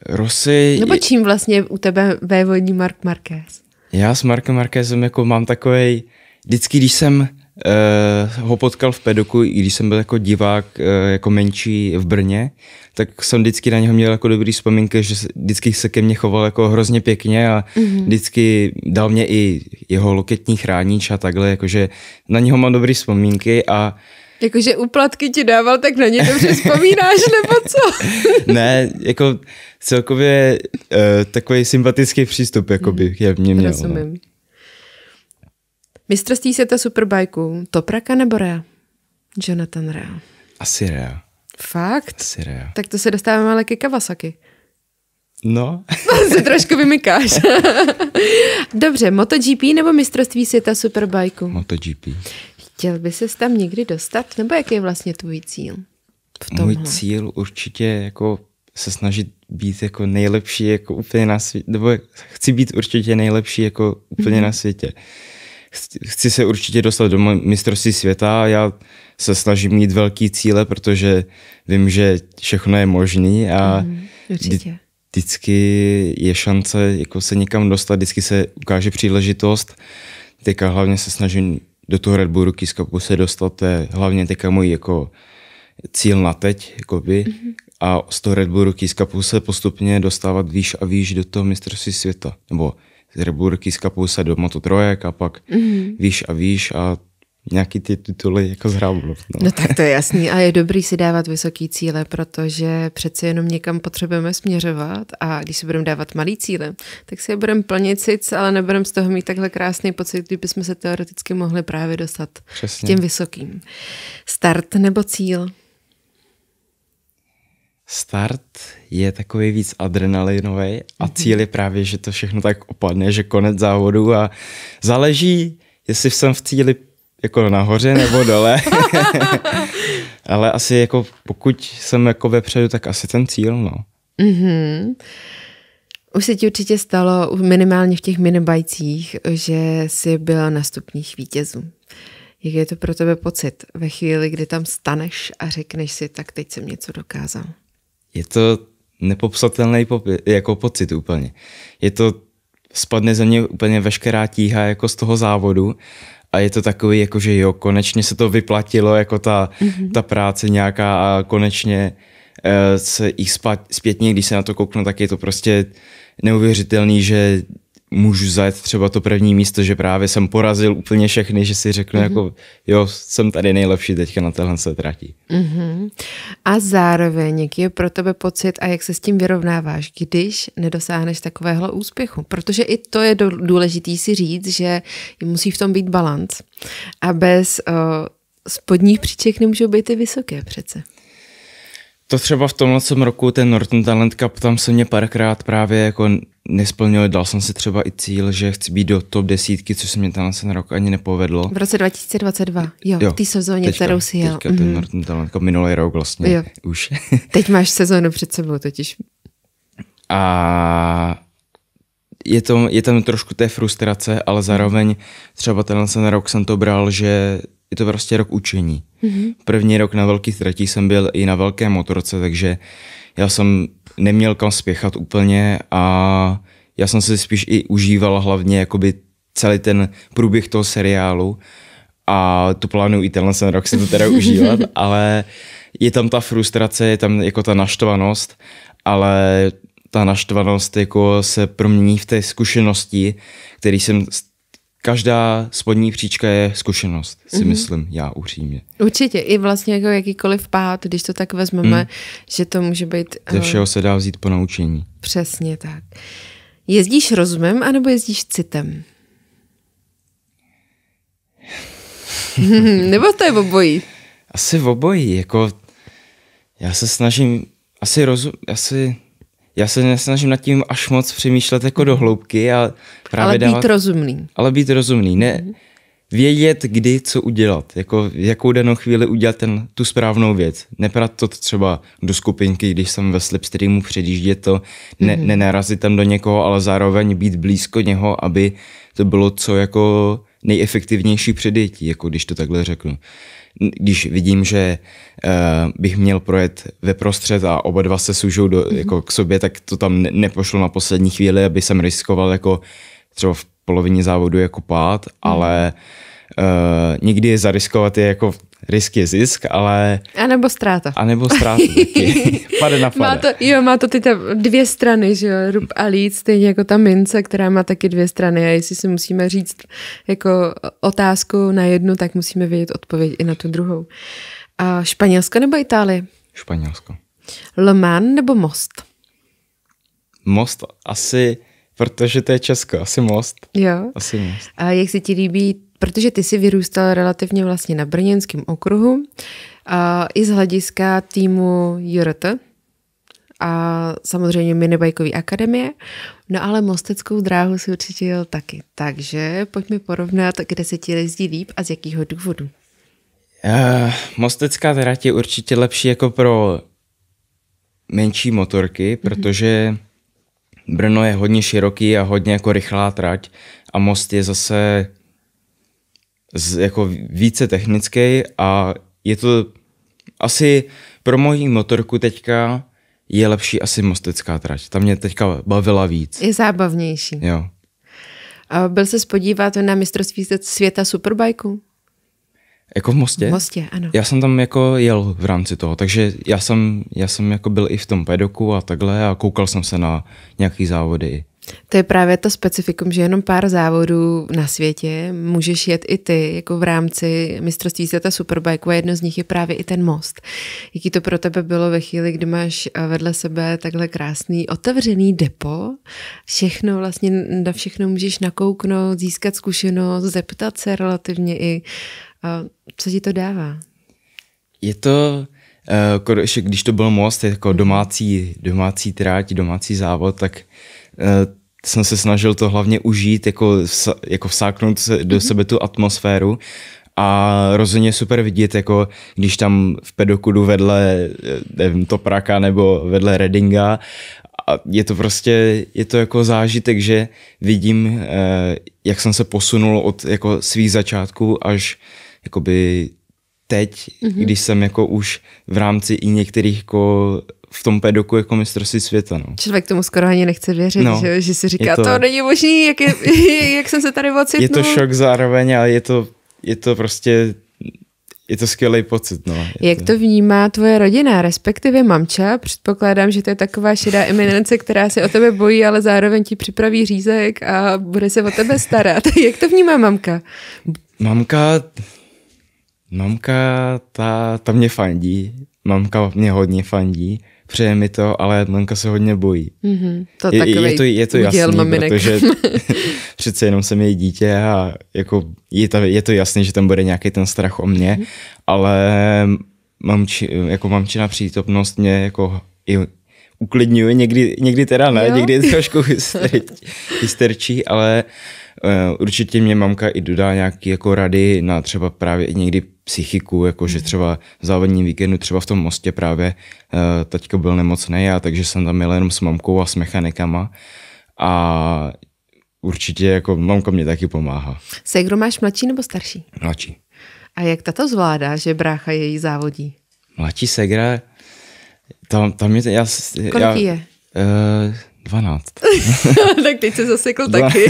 S2: Rosy... Nebo
S1: čím vlastně u tebe vévodní Mark Marquez?
S2: Já s Markem Marquezem jako mám takovej, vždycky když jsem uh, ho potkal v pedoku, i když jsem byl jako divák, uh, jako menší v Brně, tak jsem vždycky na něho měl jako dobrý vzpomínky, že vždycky se ke mně choval jako hrozně pěkně a mm-hmm. vždycky dal mě i jeho loketní chránič a takhle, jakože na něho mám dobrý vzpomínky a
S1: Jakože úplatky ti dával, tak na ně dobře vzpomínáš, nebo co?
S2: ne, jako celkově uh, eh, takový sympatický přístup, jakoby, mm. jak mě měl. No. Rozumím.
S1: No se světa superbajku, Topraka nebo Rea? Jonathan Rea.
S2: Asi Rea.
S1: Fakt? Asi Rea. Tak to se dostáváme ale ke Kawasaki. No. se trošku vymykáš. Dobře, MotoGP nebo mistrovství světa superbajku? MotoGP. Chtěl by ses tam někdy dostat? Nebo jaký je vlastně tvůj cíl?
S2: V tomhle? Můj cíl určitě jako se snažit být jako nejlepší jako úplně na světě, nebo chci být určitě nejlepší jako úplně mm-hmm. na světě chci se určitě dostat do mistrovství světa. Já se snažím mít velký cíle, protože vím, že všechno je možný a mm, určitě. vždycky je šance jako se někam dostat, vždycky se ukáže příležitost. Teďka hlavně se snažím do toho Red Bull Rookies Cupu se dostat, to je hlavně teďka můj jako cíl na teď, jakoby. Mm-hmm. A z toho Red Bull Rookies Cupu se postupně dostávat výš a výš do toho mistrovství světa. Nebo reburky z kapuse do mototrojek a pak mm-hmm. výš a výš a nějaký ty tituly jako zhráblo. No. no
S1: tak to je jasný a je dobrý si dávat vysoký cíle, protože přece jenom někam potřebujeme směřovat a když si budeme dávat malý cíle, tak si je budeme plnit sic, ale nebudeme z toho mít takhle krásný pocit, kdybychom se teoreticky mohli právě dostat Přesně. k těm vysokým. Start nebo cíl?
S2: start je takový víc adrenalinový a mhm. cíl je právě, že to všechno tak opadne, že konec závodu a záleží, jestli jsem v cíli jako nahoře nebo dole. Ale asi jako pokud jsem jako vepředu, tak asi ten cíl, no.
S1: Mm-hmm. Už se ti určitě stalo, minimálně v těch minibajcích, že jsi byl na stupních vítězů. Jak je to pro tebe pocit ve chvíli, kdy tam staneš a řekneš si, tak teď jsem něco dokázal?
S2: je to nepopsatelný popi, jako pocit úplně. Je to, spadne ze mě úplně veškerá tíha jako z toho závodu a je to takový, jako že jo, konečně se to vyplatilo, jako ta, mm-hmm. ta práce nějaká a konečně uh, se jich zpětně, když se na to kouknu, tak je to prostě neuvěřitelný, že můžu zajet třeba to první místo, že právě jsem porazil úplně všechny, že si řeknu mm-hmm. jako jo, jsem tady nejlepší teďka na téhle se trati.
S1: Mm-hmm. A zároveň, jaký je pro tebe pocit a jak se s tím vyrovnáváš, když nedosáhneš takového úspěchu? Protože i to je důležitý si říct, že musí v tom být balanc a bez o, eh, spodních příček nemůžou být i vysoké přece
S2: to třeba v tomhle roku, ten Norton Talent Cup, tam se mě párkrát právě jako nesplnil. Dal jsem si třeba i cíl, že chci být do top desítky, což se mě tam ten rok ani nepovedlo. V
S1: roce 2022, jo, jo v té sezóně, teďka, kterou si jel. Teďka mm-hmm. ten mhm.
S2: Norton Talent Cup, minulý rok vlastně jo. už.
S1: Teď máš sezónu před sebou totiž.
S2: A je, to, je tam trošku té frustrace, ale zároveň třeba tenhle ten rok jsem to bral, že je to prostě rok učení. Mm-hmm. První rok na velký tratí jsem byl i na velké motorce, takže já jsem neměl kam spěchat úplně a já jsem se spíš i užíval hlavně jakoby celý ten průběh toho seriálu a tu plánu i tenhle ten rok si to teda užívat, ale je tam ta frustrace, je tam jako ta naštvanost, ale ta naštvanost jako se promění v té zkušenosti, který jsem každá spodní příčka je zkušenost, si mm-hmm. myslím, já upřímně.
S1: Určitě, i vlastně jako jakýkoliv pád, když to tak vezmeme, mm. že to může být... Ze eh, všeho
S2: se dá vzít po naučení.
S1: Přesně tak. Jezdíš rozumem, anebo jezdíš citem? nebo to je obojí?
S2: Asi obojí, jako já se snažím, asi rozum, asi já se nesnažím nad tím až moc přemýšlet jako do hloubky. A právě ale být dávat, rozumný. Ale být rozumný, ne mhm. vědět, kdy co udělat, jako jakou danou chvíli udělat ten, tu správnou věc. Neprat to třeba do skupinky, když jsem ve slipstreamu, předjíždět to, ne, mm. nenarazit tam do někoho, ale zároveň být blízko něho, aby to bylo co jako nejefektivnější předjetí, jako když to takhle řeknu když vidím, že uh, bych měl projet ve prostřed a oba dva se sužou do, mm-hmm. jako k sobě, tak to tam ne- nepošlo na poslední chvíli, aby jsem riskoval jako třeba v polovině závodu jako pád, mm. ale uh, někdy je zariskovat je jako risk je zisk, ale...
S1: A nebo ztráta. A nebo ztráta taky.
S2: Pade na fade. Má to,
S1: jo, má to ty dvě strany, že jo, rub a líc, stejně jako ta mince, která má taky dvě strany a jestli si musíme říct jako otázku na jednu, tak musíme vědět odpověď i na tu druhou. A Španělsko nebo Itálie?
S2: Španělsko.
S1: Lomán nebo most?
S2: Most asi, protože to je Česko, asi most.
S1: Jo. Asi most. A jak se ti líbí protože ty si vyrůstal relativně vlastně na brněnském okruhu, a i z hlediska týmu JRT a samozřejmě minibajkový akademie, no ale mosteckou dráhu si určitě jel taky. Takže pojďme porovnat, kde se ti jezdí líp a z jakého důvodu.
S2: Uh, mostecká trať je určitě lepší jako pro menší motorky, mhm. protože Brno je hodně široký a hodně jako rychlá trať a most je zase z, jako více technický a je to asi pro moji motorku teďka je lepší asi mostecká trať. Ta mě teďka bavila víc.
S1: Je zábavnější. Jo. A byl se podívat na mistrovství světa superbajku?
S2: Jako v Mostě? V Mostě, ano. Já jsem tam jako jel v rámci toho, takže já jsem, já jsem jako byl i v tom pedoku a takhle a koukal jsem se na nějaký závody.
S1: To je právě to specifikum, že jenom pár závodů na světě můžeš jet i ty, jako v rámci mistrovství světa Superbike a jedno z nich je právě i ten most. Jaký to pro tebe bylo ve chvíli, kdy máš eh, vedle sebe takhle krásný otevřený depo, všechno vlastně, na všechno můžeš nakouknout, získat zkušenost, zeptat se relativně i, eh, co ti to dává?
S2: Je to, eh, když to byl most, je jako domácí, domácí tráť, domácí závod, tak Eh, jsem se snažil to hlavně užít, jako, jako vsáknout se do mhm. sebe tu atmosféru a rozhodně super vidět, jako když tam v pedokudu vedle, eh, nevím, Topraka nebo vedle Redinga a je to prostě, je to jako zážitek, že vidím, eh, jak jsem se posunul od jako svých začátků až jakoby teď, mm-hmm. když jsem jako už v rámci i některých jako v tom pedoku jako mistrovství světa. No.
S1: Člověk tomu skoro ani nechce věřit, no, že, že si říká, to, to není možný, jak, je, jak jsem se tady ocitnul. Je to šok
S2: zároveň, ale je to, je to prostě je to skvělý pocit. No. Jak to... to
S1: vnímá tvoje rodina, respektive mamča? Předpokládám, že to je taková šedá eminence, která se o tebe bojí, ale zároveň ti připraví řízek a bude se o tebe starat. Jak to vnímá mamka?
S2: Mamka, mamka, ta, ta mě fandí. Mamka mě hodně fandí přeje mi to, ale Lenka se hodně bojí. Mm-hmm. To je, je, to, je to jasný, maminek. protože přece jenom jsem její dítě a jako je, to, je to jasný, že tam bude nějaký ten strach o mě, mm-hmm. ale mamči, jako mamčina přítomnost mě jako i uklidňuje, někdy, někdy teda ne, jo? někdy je trošku hysterčí, ale uh, Eh, určitě mě mamka i dodá nějaké jako rady na třeba právě někdy psychiku, jakože hmm. třeba v závodním víkendu, třeba v tom mostě právě eh, teďka byl nemocný já, takže jsem tam jel jenom s mamkou a s mechanikama a určitě jako mamka mě taky pomáhá.
S1: Segru máš mladší nebo starší? Mladší. A jak tato zvládá, že brácha její závodí?
S2: Mladší segra, tam, tam je, já, Kolik já, je? Uh, 12. tak teď se zasekl jako Dva... taky.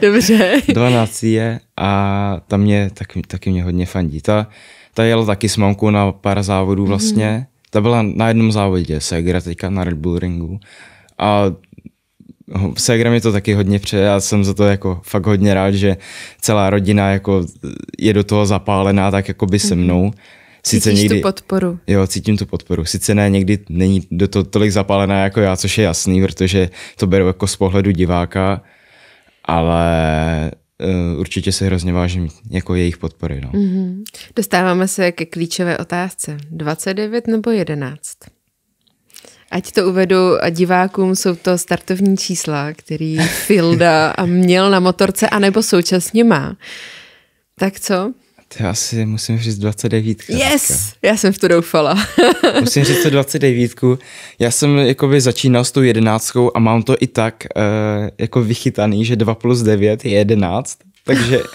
S2: Dobře. 12 je a tam mě, taky, taky mě hodně fandí. Ta, ta jela taky s mamkou na pár závodů mhm. vlastně. Mm. Ta byla na jednom závodě, Segra teďka na Red Bull Ringu. A Segra mi to taky hodně přeje Já jsem za to jako fakt hodně rád, že celá rodina jako je do toho zapálená tak jako by se mhm. mnou. Sice Cítíš někdy, tu podporu. Jo, cítím tu podporu. Sice ne, někdy není do toho tolik zapálená jako já, což je jasný, protože to beru jako z pohledu diváka, ale uh, určitě se hrozně vážím jako jejich podpory. No.
S1: Mm-hmm. Dostáváme se ke klíčové otázce. 29 nebo 11? Ať to uvedu a divákům, jsou to startovní čísla, který Filda měl na motorce, anebo současně má. Tak co?
S2: To já si musím říct 29.
S1: Yes! Já jsem v to doufala.
S2: musím říct to 29. Já jsem jakoby začínal s tou jedenáctkou a mám to i tak uh, jako vychytaný, že 2 plus 9 je 11. Takže...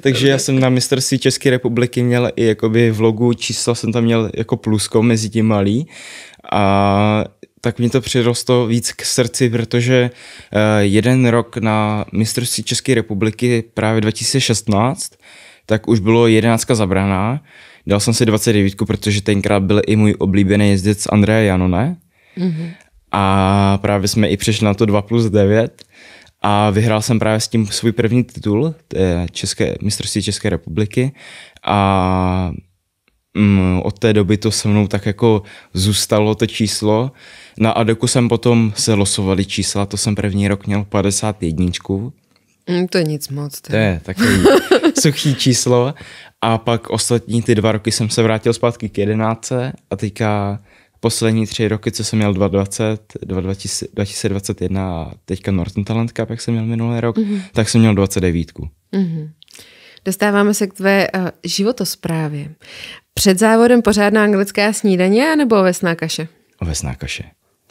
S2: Takže já jsem na mistrství České republiky měl i jakoby v logu čísla jsem tam měl jako plusko mezi tím malý a tak mě to přirostlo víc k srdci, protože eh, jeden rok na mistrovství České republiky právě 2016, tak už bylo jedenáctka zabraná. Dal jsem si 29, protože tenkrát byl i můj oblíbený jezdec Andrea Janone. Mm-hmm. A právě jsme i přešli na to 2 plus 9. A vyhrál jsem právě s tím svůj první titul, České, mistrovství České republiky. A mm, od té doby to se mnou tak jako zůstalo to číslo. Na Adeku jsem potom se losovali čísla, to jsem první rok měl 51.
S1: Mm, to je nic moc. Tak. To je takový
S2: suchý číslo. A pak ostatní ty dva roky jsem se vrátil zpátky k 11. a teďka poslední tři roky, co jsem měl 2020, 2021 a teďka Norton Talent Cup, jak jsem měl minulý rok, mm-hmm. tak jsem měl 29.
S1: Mm-hmm dostáváme se k tvé uh, životosprávě. Před závodem pořádná anglická snídaně nebo ovesná kaše? Ovesná kaše.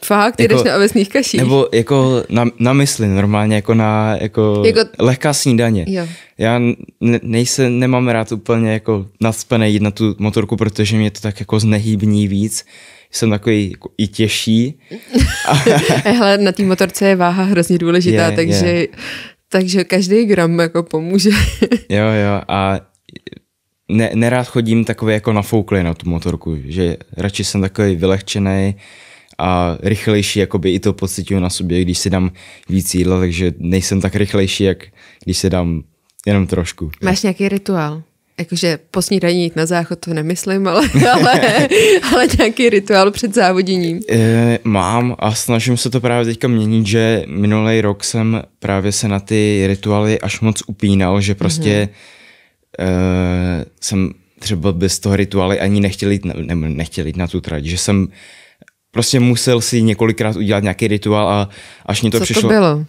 S1: Fakt, jako, na ovesných kaších? Nebo
S2: jako na, na mysli, normálně jako na jako jako... lehká snídaně. Jo. Já ne, nejsem, nemám rád úplně jako nadspené jít na tu motorku, protože mě to tak jako znehybní víc. Jsem takový jako i těžší.
S1: Hele, na té motorce je váha hrozně důležitá, je, takže je takže každý gram jako pomůže.
S2: jo, jo a ne, nerád chodím takový jako nafoukli na tu motorku, že radši jsem takový vylehčený a rychlejší, jako by i to pocituju na sobě, když si dám víc jídla, takže nejsem tak rychlejší, jak když si dám jenom trošku.
S1: Máš nějaký rituál? Jakože po snídaní jít na záchod, to nemyslím, ale, ale, ale nějaký rituál před závoděním.
S2: E, mám a snažím se to právě teďka měnit, že minulý rok jsem právě se na ty rituály až moc upínal, že prostě mm-hmm. e, jsem třeba bez toho rituály ani nechtěl jít, na, ne, nechtěl jít na tu trať, že jsem prostě musel si několikrát udělat nějaký rituál a až mi to Co přišlo. to bylo?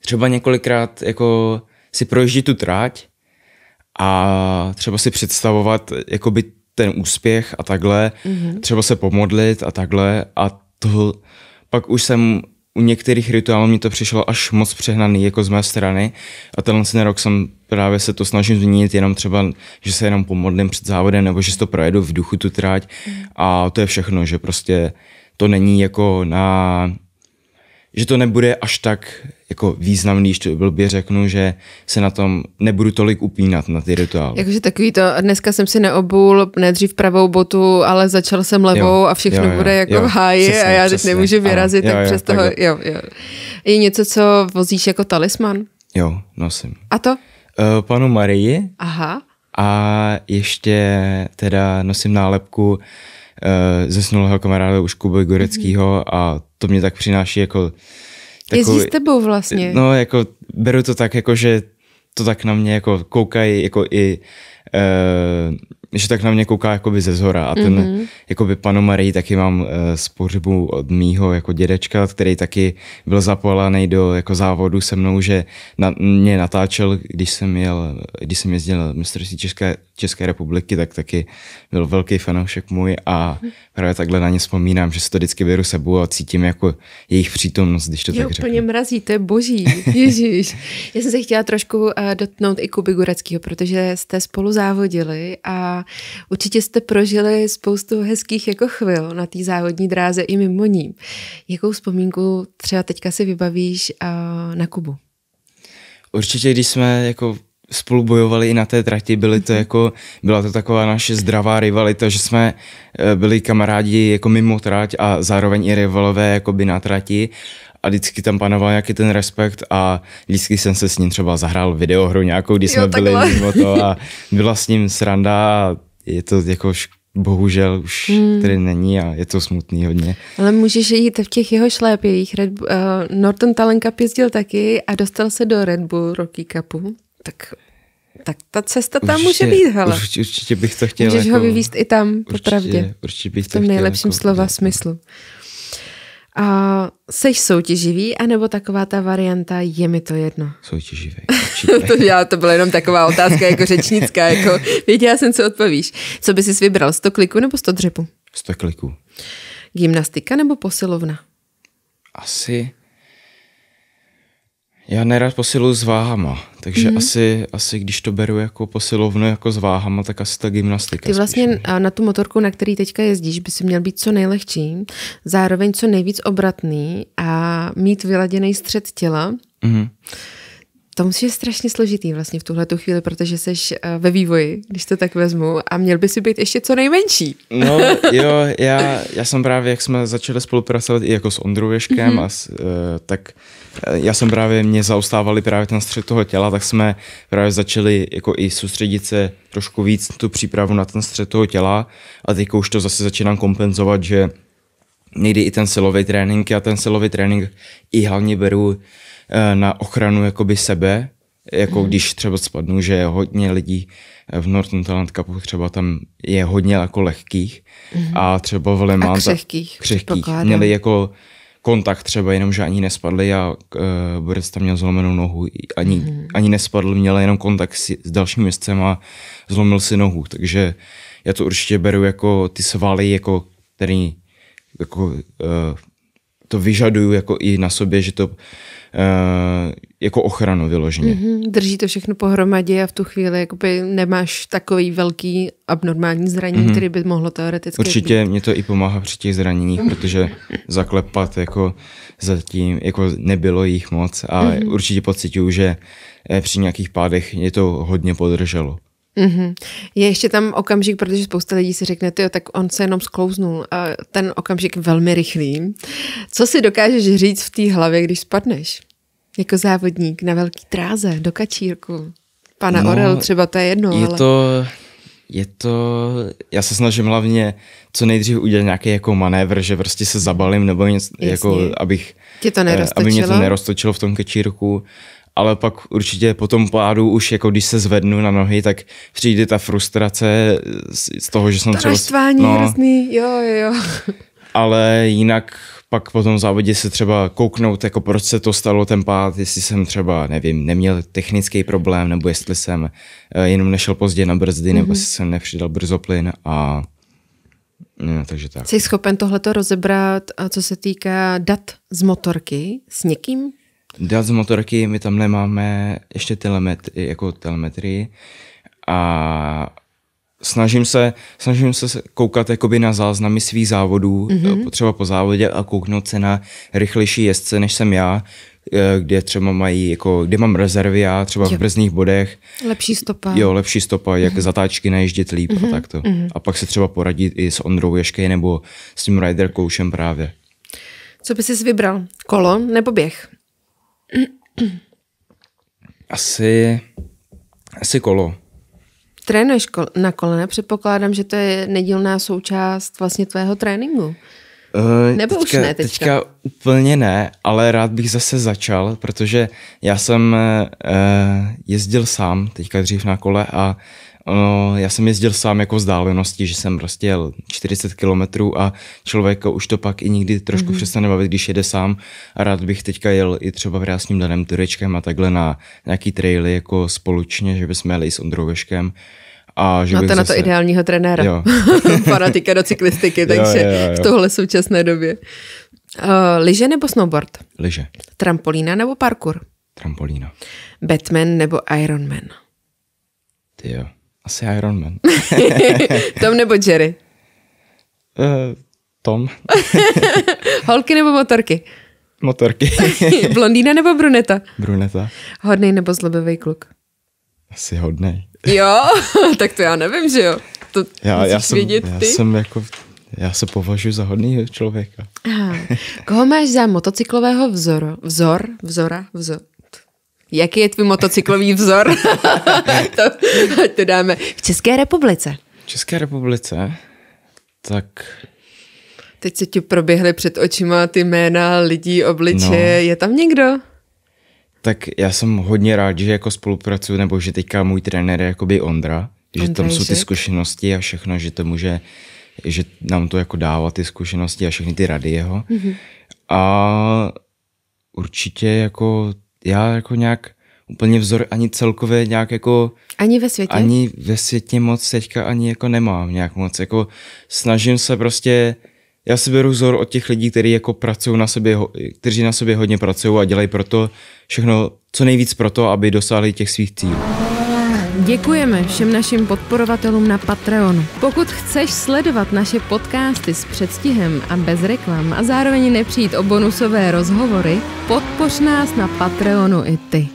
S2: Třeba několikrát jako si projíždit tu trať, a třeba si představovat jakoby ten úspěch a takhle, mm-hmm. třeba se pomodlit a takhle a to pak už jsem u některých rituálů mi to přišlo až moc přehnaný jako z mé strany a tenhle ten rok jsem právě se to snažím změnit jenom třeba, že se jenom pomodlím před závodem nebo že si to projedu v duchu tu tráť mhm. a to je všechno, že prostě to není jako na, že to nebude až tak jako významný, když to by řeknu, že se na tom nebudu tolik upínat na ty rituály.
S1: Jakože takový to, dneska jsem si neobul nejdřív pravou botu, ale začal jsem levou jo, a všechno jo, jo, bude jako jo, v háji přesně, a já teď nemůžu vyrazit, ano, tak jo, přes toho, tak... jo, jo. Je něco, co vozíš jako talisman?
S2: Jo, nosím. A to? Uh, panu Marii. Aha. A ještě teda nosím nálepku uh, zesnulého kamaráda už Kuby Goreckýho mm-hmm. a to mě tak přináší jako Takový, Jezdí s tebou vlastně. No, jako beru to tak, jako že to tak na mě jako koukají jako i Eh, že tak na mě kouká jakoby ze zhora a ten mm-hmm. jakoby panu Marii taky mám eh, z pohřbu od mýho jako dědečka, který taky byl zapolaný do jako závodu se mnou, že na, mě natáčel, když jsem, jel, když jsem jezdil mistrovství České, České republiky, tak taky byl velký fanoušek můj a právě takhle na ně vzpomínám, že se to vždycky beru sebou a cítím jako jejich přítomnost, když to Je tak úplně řeknu.
S1: úplně mrazí, to je boží, ježíš. Já jsem se chtěla trošku eh, dotknout i Kuby Gureckýho, protože jste spolu spolu závodili a určitě jste prožili spoustu hezkých jako chvil na té závodní dráze i mimo ní. Jakou vzpomínku třeba teďka si vybavíš na Kubu?
S2: Určitě, když jsme jako spolu bojovali i na té trati, byly to mhm. jako, byla to taková naše zdravá rivalita, že jsme e, byli kamarádi jako mimo trať a zároveň i rivalové jako by na trati a vždycky tam panoval nějaký ten respekt a vždycky jsem se s ním třeba zahrál videohru nějakou, když jsme jo, byli mimo to a byla s ním sranda a je to jako bohužel už hmm. tady není a je to smutný hodně.
S1: Ale můžeš jít v těch jeho šlépějích. Red, uh, Norton Talent Cup jezdil taky a dostal se do Red Bull Rocky Cupu. Tak tak ta cesta určitě, tam může být, hele. Urč, určitě bych to chtěl. Můžeš jako, ho vyvíst i tam, určitě, popravdě. Určitě bych to v tom chtěl, nejlepším jako, slova jako, smyslu. Uh, seš soutěživý, anebo taková ta varianta, je mi to jedno? Soutěživý. to, já, to byla jenom taková otázka jako řečnická, jako věděla jsem, co odpovíš. Co bys si vybral, 100 kliků nebo 100 dřepů?
S2: 100 kliků.
S1: Gymnastika nebo posilovna?
S2: Asi já nerad posilu s váhama, takže mm-hmm. asi, asi když to beru jako posilovnu jako s váhama, tak asi ta gymnastika.
S1: Ty vlastně spíš. na tu motorku, na který teďka jezdíš, by si měl být co nejlehčí, zároveň co nejvíc obratný a mít vyladěný střed těla. Mm-hmm. To musí je strašně složitý vlastně v tuhle tu chvíli, protože jsi ve vývoji, když to tak vezmu, a měl by si být ještě co nejmenší. No
S2: jo, já, já jsem právě, jak jsme začali spolupracovat i jako s Ondrou Věškem, mm-hmm. a s, uh, tak já jsem právě, mě zaustávali právě ten střed toho těla, tak jsme právě začali jako i soustředit se trošku víc tu přípravu na ten střed toho těla a teď už to zase začínám kompenzovat, že někdy i ten silový trénink, já ten silový trénink i hlavně beru eh, na ochranu jakoby sebe, jako mm. když třeba spadnu, že hodně lidí v Northern Talent Cupu třeba tam je hodně jako lehkých mm. a třeba v Lemán... A křehkých. Křehkých. Měli jako kontakt třeba, jenom že ani nespadli a uh, eh, Borec tam měl zlomenou nohu, ani, mm. ani nespadl, měl jenom kontakt s, s dalším městcem a zlomil si nohu, takže já to určitě beru jako ty svaly, jako který jako, uh, to vyžaduju jako i na sobě, že to Eh, jako ochranu vyloženě.
S1: Mm-hmm, drží to všechno pohromadě a v tu chvíli jakoby nemáš takový velký abnormální zranění, mm-hmm. který by mohlo teoreticky Určitě být.
S2: mě to i pomáhá při těch zraněních, protože zaklepat jako zatím jako nebylo jich moc a mm-hmm. určitě pocituju, že eh, při nějakých pádech mě to hodně podrželo.
S1: Mm-hmm. Je ještě tam okamžik, protože spousta lidí si řekne, jo, tak on se jenom sklouznul. A ten okamžik velmi rychlý. Co si dokážeš říct v té hlavě, když spadneš? Jako závodník na velký tráze, do kačírku. Pana no, Orel třeba, to je jedno. Je ale...
S2: to... Je to, já se snažím hlavně co nejdřív udělat nějaký jako manévr, že prostě se zabalím nebo něco, jako abych, Tě to eh, aby mě to neroztočilo v tom kačírku ale pak určitě po tom pádu už jako když se zvednu na nohy, tak přijde ta frustrace z toho, že jsem to třeba... To no,
S1: hrozný, jo, jo, jo.
S2: Ale jinak pak po tom závodě se třeba kouknout, jako proč se to stalo ten pád, jestli jsem třeba, nevím, neměl technický problém, nebo jestli jsem eh, jenom nešel pozdě na brzdy, mm-hmm. nebo mhm. jestli jsem nepřidal brzoplyn a No, takže tak. Jsi
S1: schopen tohleto rozebrat, a eh, co se týká dat z motorky s někým?
S2: Dělat z motorky, my tam nemáme ještě telemetrii, jako telemetrii a snažím se, snažím se koukat jakoby na záznamy svých závodů, mm-hmm. potřeba po závodě a kouknout se na rychlejší jezdce, než jsem já, eh, kde třeba mají, jako, kde mám rezervy já, třeba jo. v brzných bodech.
S1: Lepší stopa. Jo,
S2: lepší stopa, jak mm-hmm. zatáčky najezdit líp mm-hmm. a mhm. takto. Mm-hmm. A pak se třeba poradit i s Ondrou Ješkej nebo s tím rider coachem právě.
S1: Co bys si vybral? Kolo nebo běh?
S2: Asi, asi kolo.
S1: Trénuješ kol- na ne? Předpokládám, že to je nedílná součást vlastně tvého tréninku.
S2: Uh, Nebo teďka, už ne teďka? Teďka úplně ne, ale rád bych zase začal, protože já jsem uh, jezdil sám teďka dřív na kole a já jsem jezdil sám jako vzdálenosti, že jsem prostě jel 40 kilometrů a člověka už to pak i nikdy trošku mm-hmm. přestane bavit, když jede sám. A rád bych teďka jel i třeba v krásným daném turečkem a takhle na nějaký traily jako společně, že bychom jeli s Ondrou Veškem. A že Máte no na zase... to ideálního trenéra, jo. fanatika do cyklistiky, takže jo, jo, jo. v tohle
S1: současné době. Uh, eh, liže nebo snowboard? Liže. Trampolína nebo parkour? Trampolína. Batman nebo Ironman?
S2: Ty jo. Asi Iron Man. Tom nebo Jerry? Uh, Tom.
S1: Holky nebo motorky?
S2: Motorky.
S1: Blondýna nebo bruneta? Bruneta. Hodnej nebo zlobivý kluk?
S2: Asi hodnej.
S1: jo, tak to já nevím, že jo. To já, já jsem, vědět já ty. Já jsem
S2: jako, já se považuji za hodného člověka.
S1: Aha. Koho máš za motocyklového vzoru? Vzor? Vzora? Vzor? Jaký je tvůj motocyklový vzor? to, ať to dáme. V České republice.
S2: V České republice? Tak...
S1: Teď se ti proběhly před očima ty jména lidí, obličeje. No. Je tam někdo?
S2: Tak já jsem hodně rád, že jako spolupracuju, nebo že teďka můj trenér je jakoby Ondra, že Ondra tam jsou ty zkušenosti a všechno, že to může, že nám to jako dává ty zkušenosti a všechny ty rady jeho. Mm-hmm. A určitě jako já jako nějak úplně vzor ani celkově nějak jako... Ani ve světě? Ani ve světě moc teďka ani jako nemám nějak moc. Jako snažím se prostě... Já si beru vzor od těch lidí, kteří jako pracují na sobě, kteří na sobě hodně pracují a dělají proto všechno, co nejvíc proto, aby dosáhli těch svých cílů.
S1: Děkujeme všem našim podporovatelům na Patreonu. Pokud chceš sledovat naše podcasty s předstihem a bez reklam a zároveň nepřijít o bonusové rozhovory, podpoř nás na Patreonu i ty.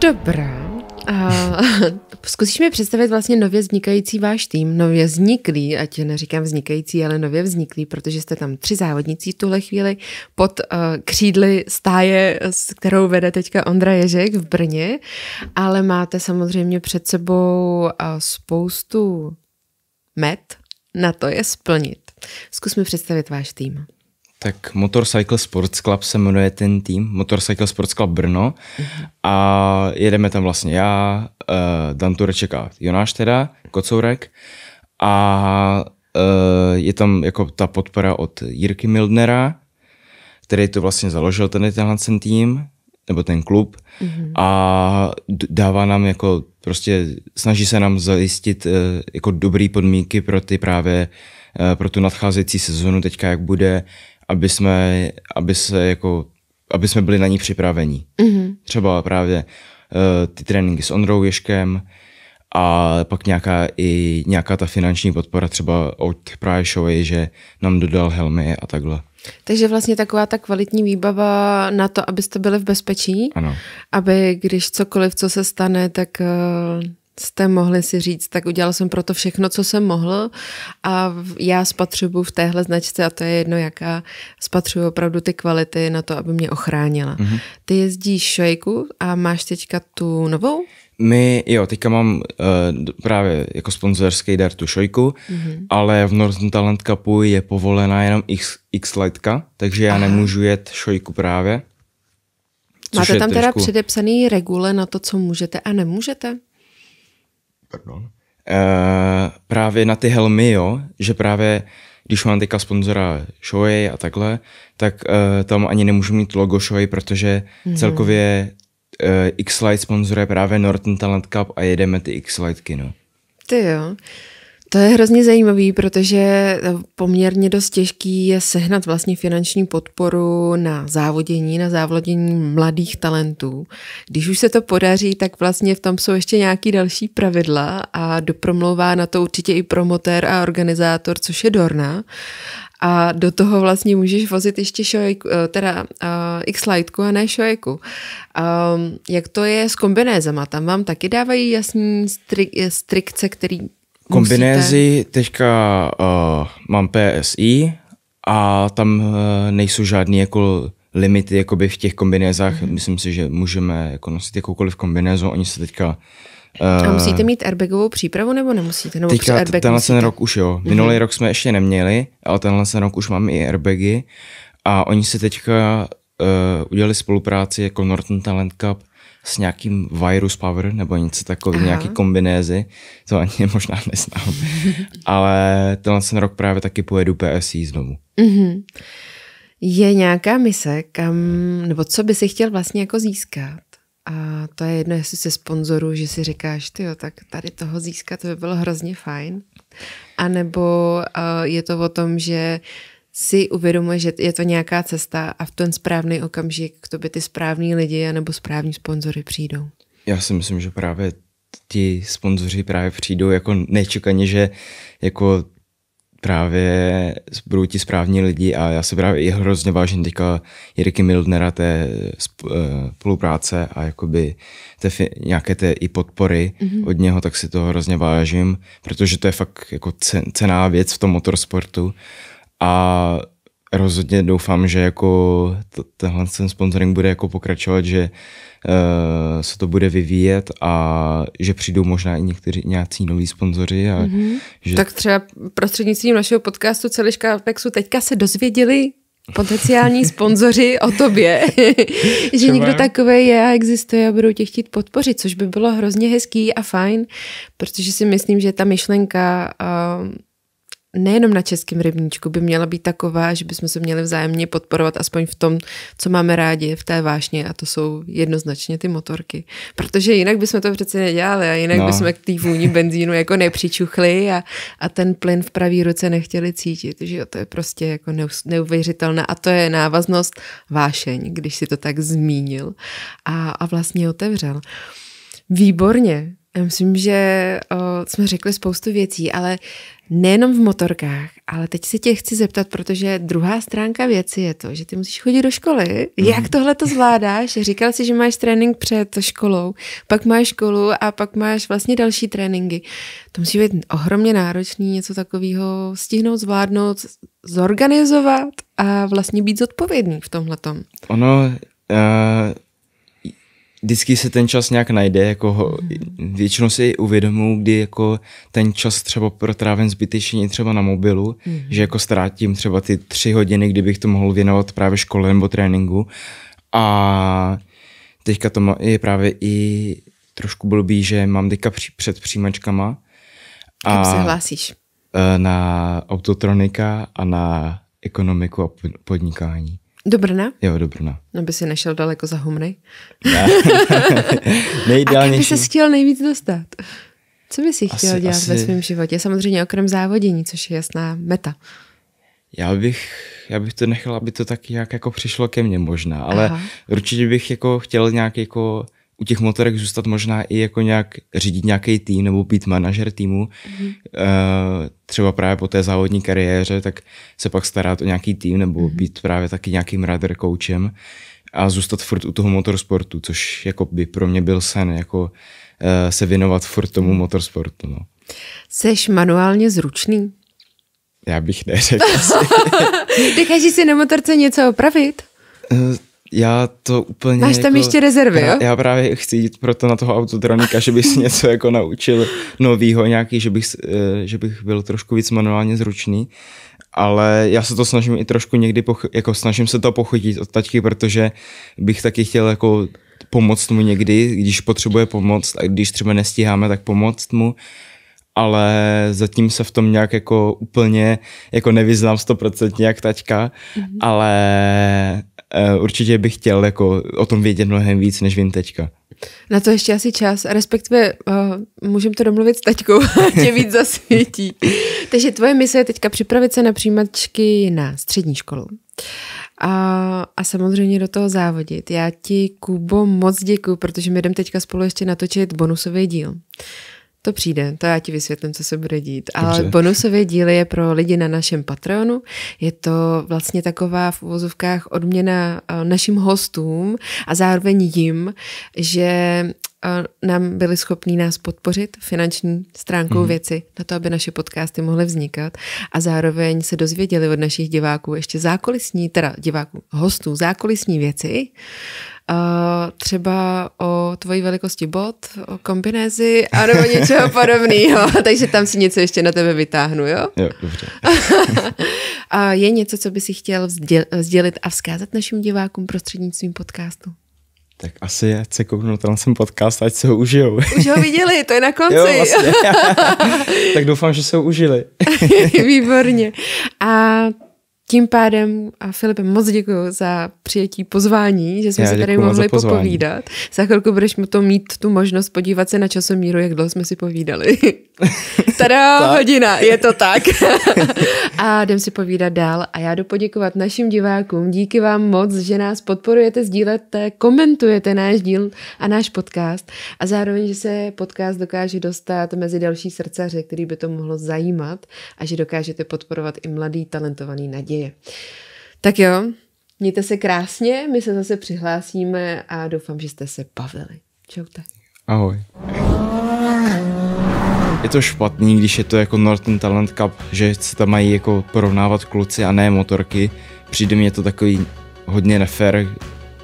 S1: Dobrá, Uh, zkusíš mi představit vlastně nově vznikající váš tým, nově vzniklý, ať neříkám vznikající, ale nově vzniklý, protože jste tam tři závodníci v tuhle chvíli pod uh, křídly stáje, s kterou vede teďka Ondra Ježek v Brně, ale máte samozřejmě před sebou uh, spoustu met na to je splnit. Zkus mi představit váš tým
S2: tak Motorcycle Sports Club se jmenuje ten tým, Motorcycle Sports Club Brno mm-hmm. a jedeme tam vlastně já, uh, Dan Tureček a Jonáš teda, Kocourek a uh, je tam jako ta podpora od Jirky Mildnera, který to vlastně založil ten, tenhle ten tým, nebo ten klub mm-hmm. a dává nám jako prostě, snaží se nám zajistit uh, jako dobrý podmínky pro ty právě, pro tu nadcházející sezonu teďka, jak bude, aby jsme, aby se jako, aby jsme byli na ní připraveni. Mm-hmm. Třeba právě uh, ty tréninky s Ondrou Ješkem a pak nějaká i nějaká ta finanční podpora třeba od právě Showy, že nám dodal helmy a takhle.
S1: Takže vlastně taková ta kvalitní výbava na to, abyste byli v bezpečí, ano. aby když cokoliv, co se stane, tak uh jste mohli si říct, tak udělal jsem pro to všechno, co jsem mohl a já spatřuju v téhle značce, a to je jedno jaká, spatřuju opravdu ty kvality na to, aby mě ochránila. Mm-hmm. Ty jezdíš švejku a máš teďka tu novou?
S2: My, jo, teďka mám uh, právě jako sponzorský dar tu šojku, mm-hmm. ale v Northern Talent Cupu je povolená jenom X, X lightka, takže já Aha. nemůžu jet šojku právě. Máte tam trošku... teda
S1: předepsaný regule na to, co můžete a nemůžete?
S2: pardon, uh, právě na ty helmy, jo, že právě když mám teďka sponzora Shoei a takhle, tak uh, tam ani nemůžu mít logo Shoei, protože mm-hmm. celkově uh, eh, X-Lite sponzoruje právě Norton Talent Cup a jedeme ty x lite kino
S1: Ty jo. To je hrozně zajímavý, protože eh, poměrně dost těžký je sehnat vlastně finanční podporu na závodění, na závodění mladých talentů. Když už se to podaří, tak vlastně v tom jsou ještě nějaký další pravidla a dopromlouvá na to určitě i promotér a organizátor, což je Dorna. A do toho vlastně můžeš vozit ještě šojku, eh, teda uh, eh, x lightku a ne šojku. Um, ehm, jak to je s kombinézama? Tam vám taky dávají jasný strik, strikce, který
S2: kombinézy, Musíte. teďka uh, mám PSI a tam uh, nejsou žádný jako limity jakoby v těch kombinézách. Mm-hmm. Myslím si, že můžeme jako nosit jakoukoliv kombinézu. Oni se teďka a eh, musíte
S1: mít airbagovou přípravu nebo nemusíte? Nebo teďka, prostě airbag tenhle musíte? ten rok už
S2: jo. Mhm. Minulý mm-hmm. rok jsme ještě neměli, ale tenhle ten rok už máme i airbagy. A oni se teďka uh, udělali spolupráci jako Norton Talent Cup s nějakým virus power nebo něco takového, nějaký kombinézy, to ani možná neznám. Ale tenhle ten rok právě taky pojedu PSI znovu.
S1: Mm-hmm. Je nějaká mise, kam, nebo co by si chtěl vlastně jako získat? A to je jedno, jestli se sponzoru, že si říkáš, ty tak tady toho získat by bylo hrozně fajn. A nebo uh, je to o tom, že si uvědomuje, že je to nějaká cesta a v ten správný okamžik k tobě ty správní lidi nebo správní sponzory přijdou.
S2: Já si myslím, že právě ti sponzoři právě přijdou jako nečekaně, že jako právě budou ti správní lidi a já se právě i hrozně vážím teďka Jirky Mildnera té eh, spolupráce a jakoby té nějaké té i podpory mm-hmm. od něho, tak si to hrozně vážím, protože to je fakt jako cená věc v tom motorsportu a rozhodně doufám, že jako t- tenhle ten sponsoring bude jako pokračovat, že uh, se to bude vyvíjet a že přijdou možná i někteří nějací noví sponzoři. A mm-hmm. že... Tak
S1: třeba prostřednictvím našeho podcastu Celiška Apexu teďka se dozvěděli potenciální sponzoři o tobě, že někdo takový je a existuje a budou tě chtít podpořit, což by bylo hrozně hezký a fajn, protože si myslím, že ta myšlenka uh, nejenom na českém rybníčku by měla být taková, že bychom se měli vzájemně podporovat aspoň v tom, co máme rádi v té vášně a to jsou jednoznačně ty motorky. Protože jinak bychom to přece nedělali a jinak no. bychom k té vůni benzínu jako nepřičuchli a, a ten plyn v pravý ruce nechtěli cítit. Že jo, to je prostě jako neuvěřitelné a to je návaznost vášeň, když si to tak zmínil a, a vlastně otevřel. Výborně, já myslím, že o, eh, jsme řekli spoustu věcí, ale nejenom v motorkách, ale teď se tě chci zeptat, protože druhá stránka věci je to, že ty musíš chodit do školy. Mhm. Jak tohle to zvládáš? Říkal jsi, že máš trénink před školou, pak máš školu a pak máš vlastně další tréninky. To musí být ohromně náročný něco takového stihnout, zvládnout, zorganizovat a vlastně být zodpovědný v tomhletom.
S2: Ono, uh vždycky se ten čas nějak najde, jako ho, většinou si uvědomuji, kdy jako ten čas třeba protrávím zbytečně třeba na mobilu, mm. že jako ztrátím třeba ty tři hodiny, kdybych to mohl věnovat právě škole nebo tréninku a teďka to je právě i trošku blbý, že mám teďka při, před přijímačkama. A Kam se hlásíš? Eh, na autotronika a na ekonomiku a podnikání. Do Brna? Jo, do Brna.
S1: No by si nešel daleko za humny.
S2: Ne. A kam by se
S1: chtěl nejvíc dostat? Co by si chtěl asi, dělat asi... ve svém životě? Samozřejmě okrem závodění, což je jasná meta.
S2: Já bych, já bych to nechal, aby to tak nějak jako přišlo ke mně možná, ale Aha. určitě bych jako chtěl nějak jako u těch motorek zůstat možná i jako nějak řídit nějaký tým nebo být manažer týmu. Mm-hmm. třeba právě po té závodní kariéře, tak se pak starat o nějaký tým nebo mm-hmm. být právě taky nějakým rider coachem a zůstat furt u toho motorsportu, což jako by pro mě byl sen, jako eh, se věnovat furt tomu mhm. motorsportu. No.
S1: Seš manuálně zručný?
S2: Já bych neřekl.
S1: Dokážeš si na motorce něco opravit?
S2: Eh, já to úplně... Máš tam jako, ještě rezervy, jo? Já právě chci jít proto na toho autodronika, že bych si něco jako naučil novýho nějaký, že bych, eh, že bych byl trošku víc manuálně zručný. Ale já se to snažím i trošku někdy, poch- jako snažím se to pochodit od tačky, protože bych taky chtěl jako pomoct mu někdy, když potřebuje pomoc a když třeba nestíháme, tak pomoct mu ale zatím se v tom nějak jako úplně jako nevyznám stoprocentně jak tačka, mm-hmm. ale Eh, určitě bych chtěl jako o tom vědět mnohem víc, než vím teďka.
S1: Na to ještě asi čas, respektive uh, můžeme to domluvit s taťkou, tě víc zasvětí. Takže tvoje mise je teďka připravit se na přijímačky na střední školu. A, a samozřejmě do toho závodit. Já ti, Kubo, moc děkuji, protože my jdeme teďka spolu ještě natočit bonusový díl. To přijde, to já ti vysvětlím, co se bude dít. Dobře. Ale bonusové díly je pro lidi na našem Patreonu. Je to vlastně taková v uvozovkách odměna eh, našim hostům a zároveň jim, že eh, nám byli schopní nás podpořit finanční stránkou mm. věci na to, aby naše podcasty mohly vznikat a zároveň se dozvěděli od našich diváků ještě zákulisní, teda diváků, hostů, zákulisní věci, třeba o tvojí velikosti bod, o kombinézi a nebo něčeho podobného, takže tam si něco ještě na tebe vytáhnu, jo? Jo, dobře. a je něco, co by si chtěl sdělit a vzkázat našim divákům prostřednictvím podcastu?
S2: Tak asi ať se kouknou tenhle jsem podcast, ať se ho užijou. Už ho
S1: viděli, to je na konci. jo, vlastně.
S2: tak doufám, že se ho užili.
S1: Výborně. A tím pádem, a Filipe, moc děkuji za přijetí pozvání, že jsme Já se tady mohli popovídat. Za chvilku budeš to mít tu možnost podívat se na časomíru, jak dlouho jsme si povídali. Tada, hodina, je to tak. a jdem si povídat dál a já jdu poděkovat našim divákům. Díky vám moc, že nás podporujete, sdílete, komentujete náš díl a náš podcast a zároveň, že se podcast dokáže dostat mezi další srdcaře, který by to mohlo zajímat a že dokážete podporovat i mladý, talentovaný naděje děje. Tak jo, mějte se krásně, my se zase přihlásíme a doufám, že jste se bavili. Čaute.
S2: Ahoj. Je to špatný, když je to jako Norton Talent Cup, že se tam mají jako porovnávat kluci a ne motorky. Přijde mi to takový hodně nefér,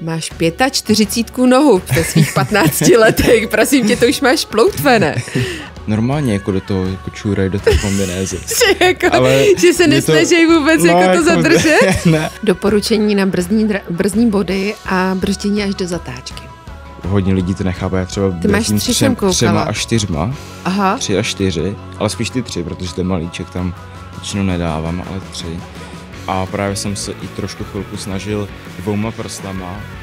S1: Máš 45 nohu ve svých 15 letech, prosím tě, to už máš ploutvené
S2: normálně jako do toho jako čůraj do té kombinézy.
S1: že, jako, Ale že se nesnaží to, vůbec no, jako to jako zadržet? ne. Doporučení na brzdní, brzdní body a brzdění až do zatáčky.
S2: Hodně lidí to nechápe, já třeba Ty máš tři třem, třema a čtyřma, Aha. tři a čtyři, ale spíš ty tři, protože ten malíček tam většinou nedávám, ale tři. A právě jsem se i trošku chvilku snažil dvouma prstama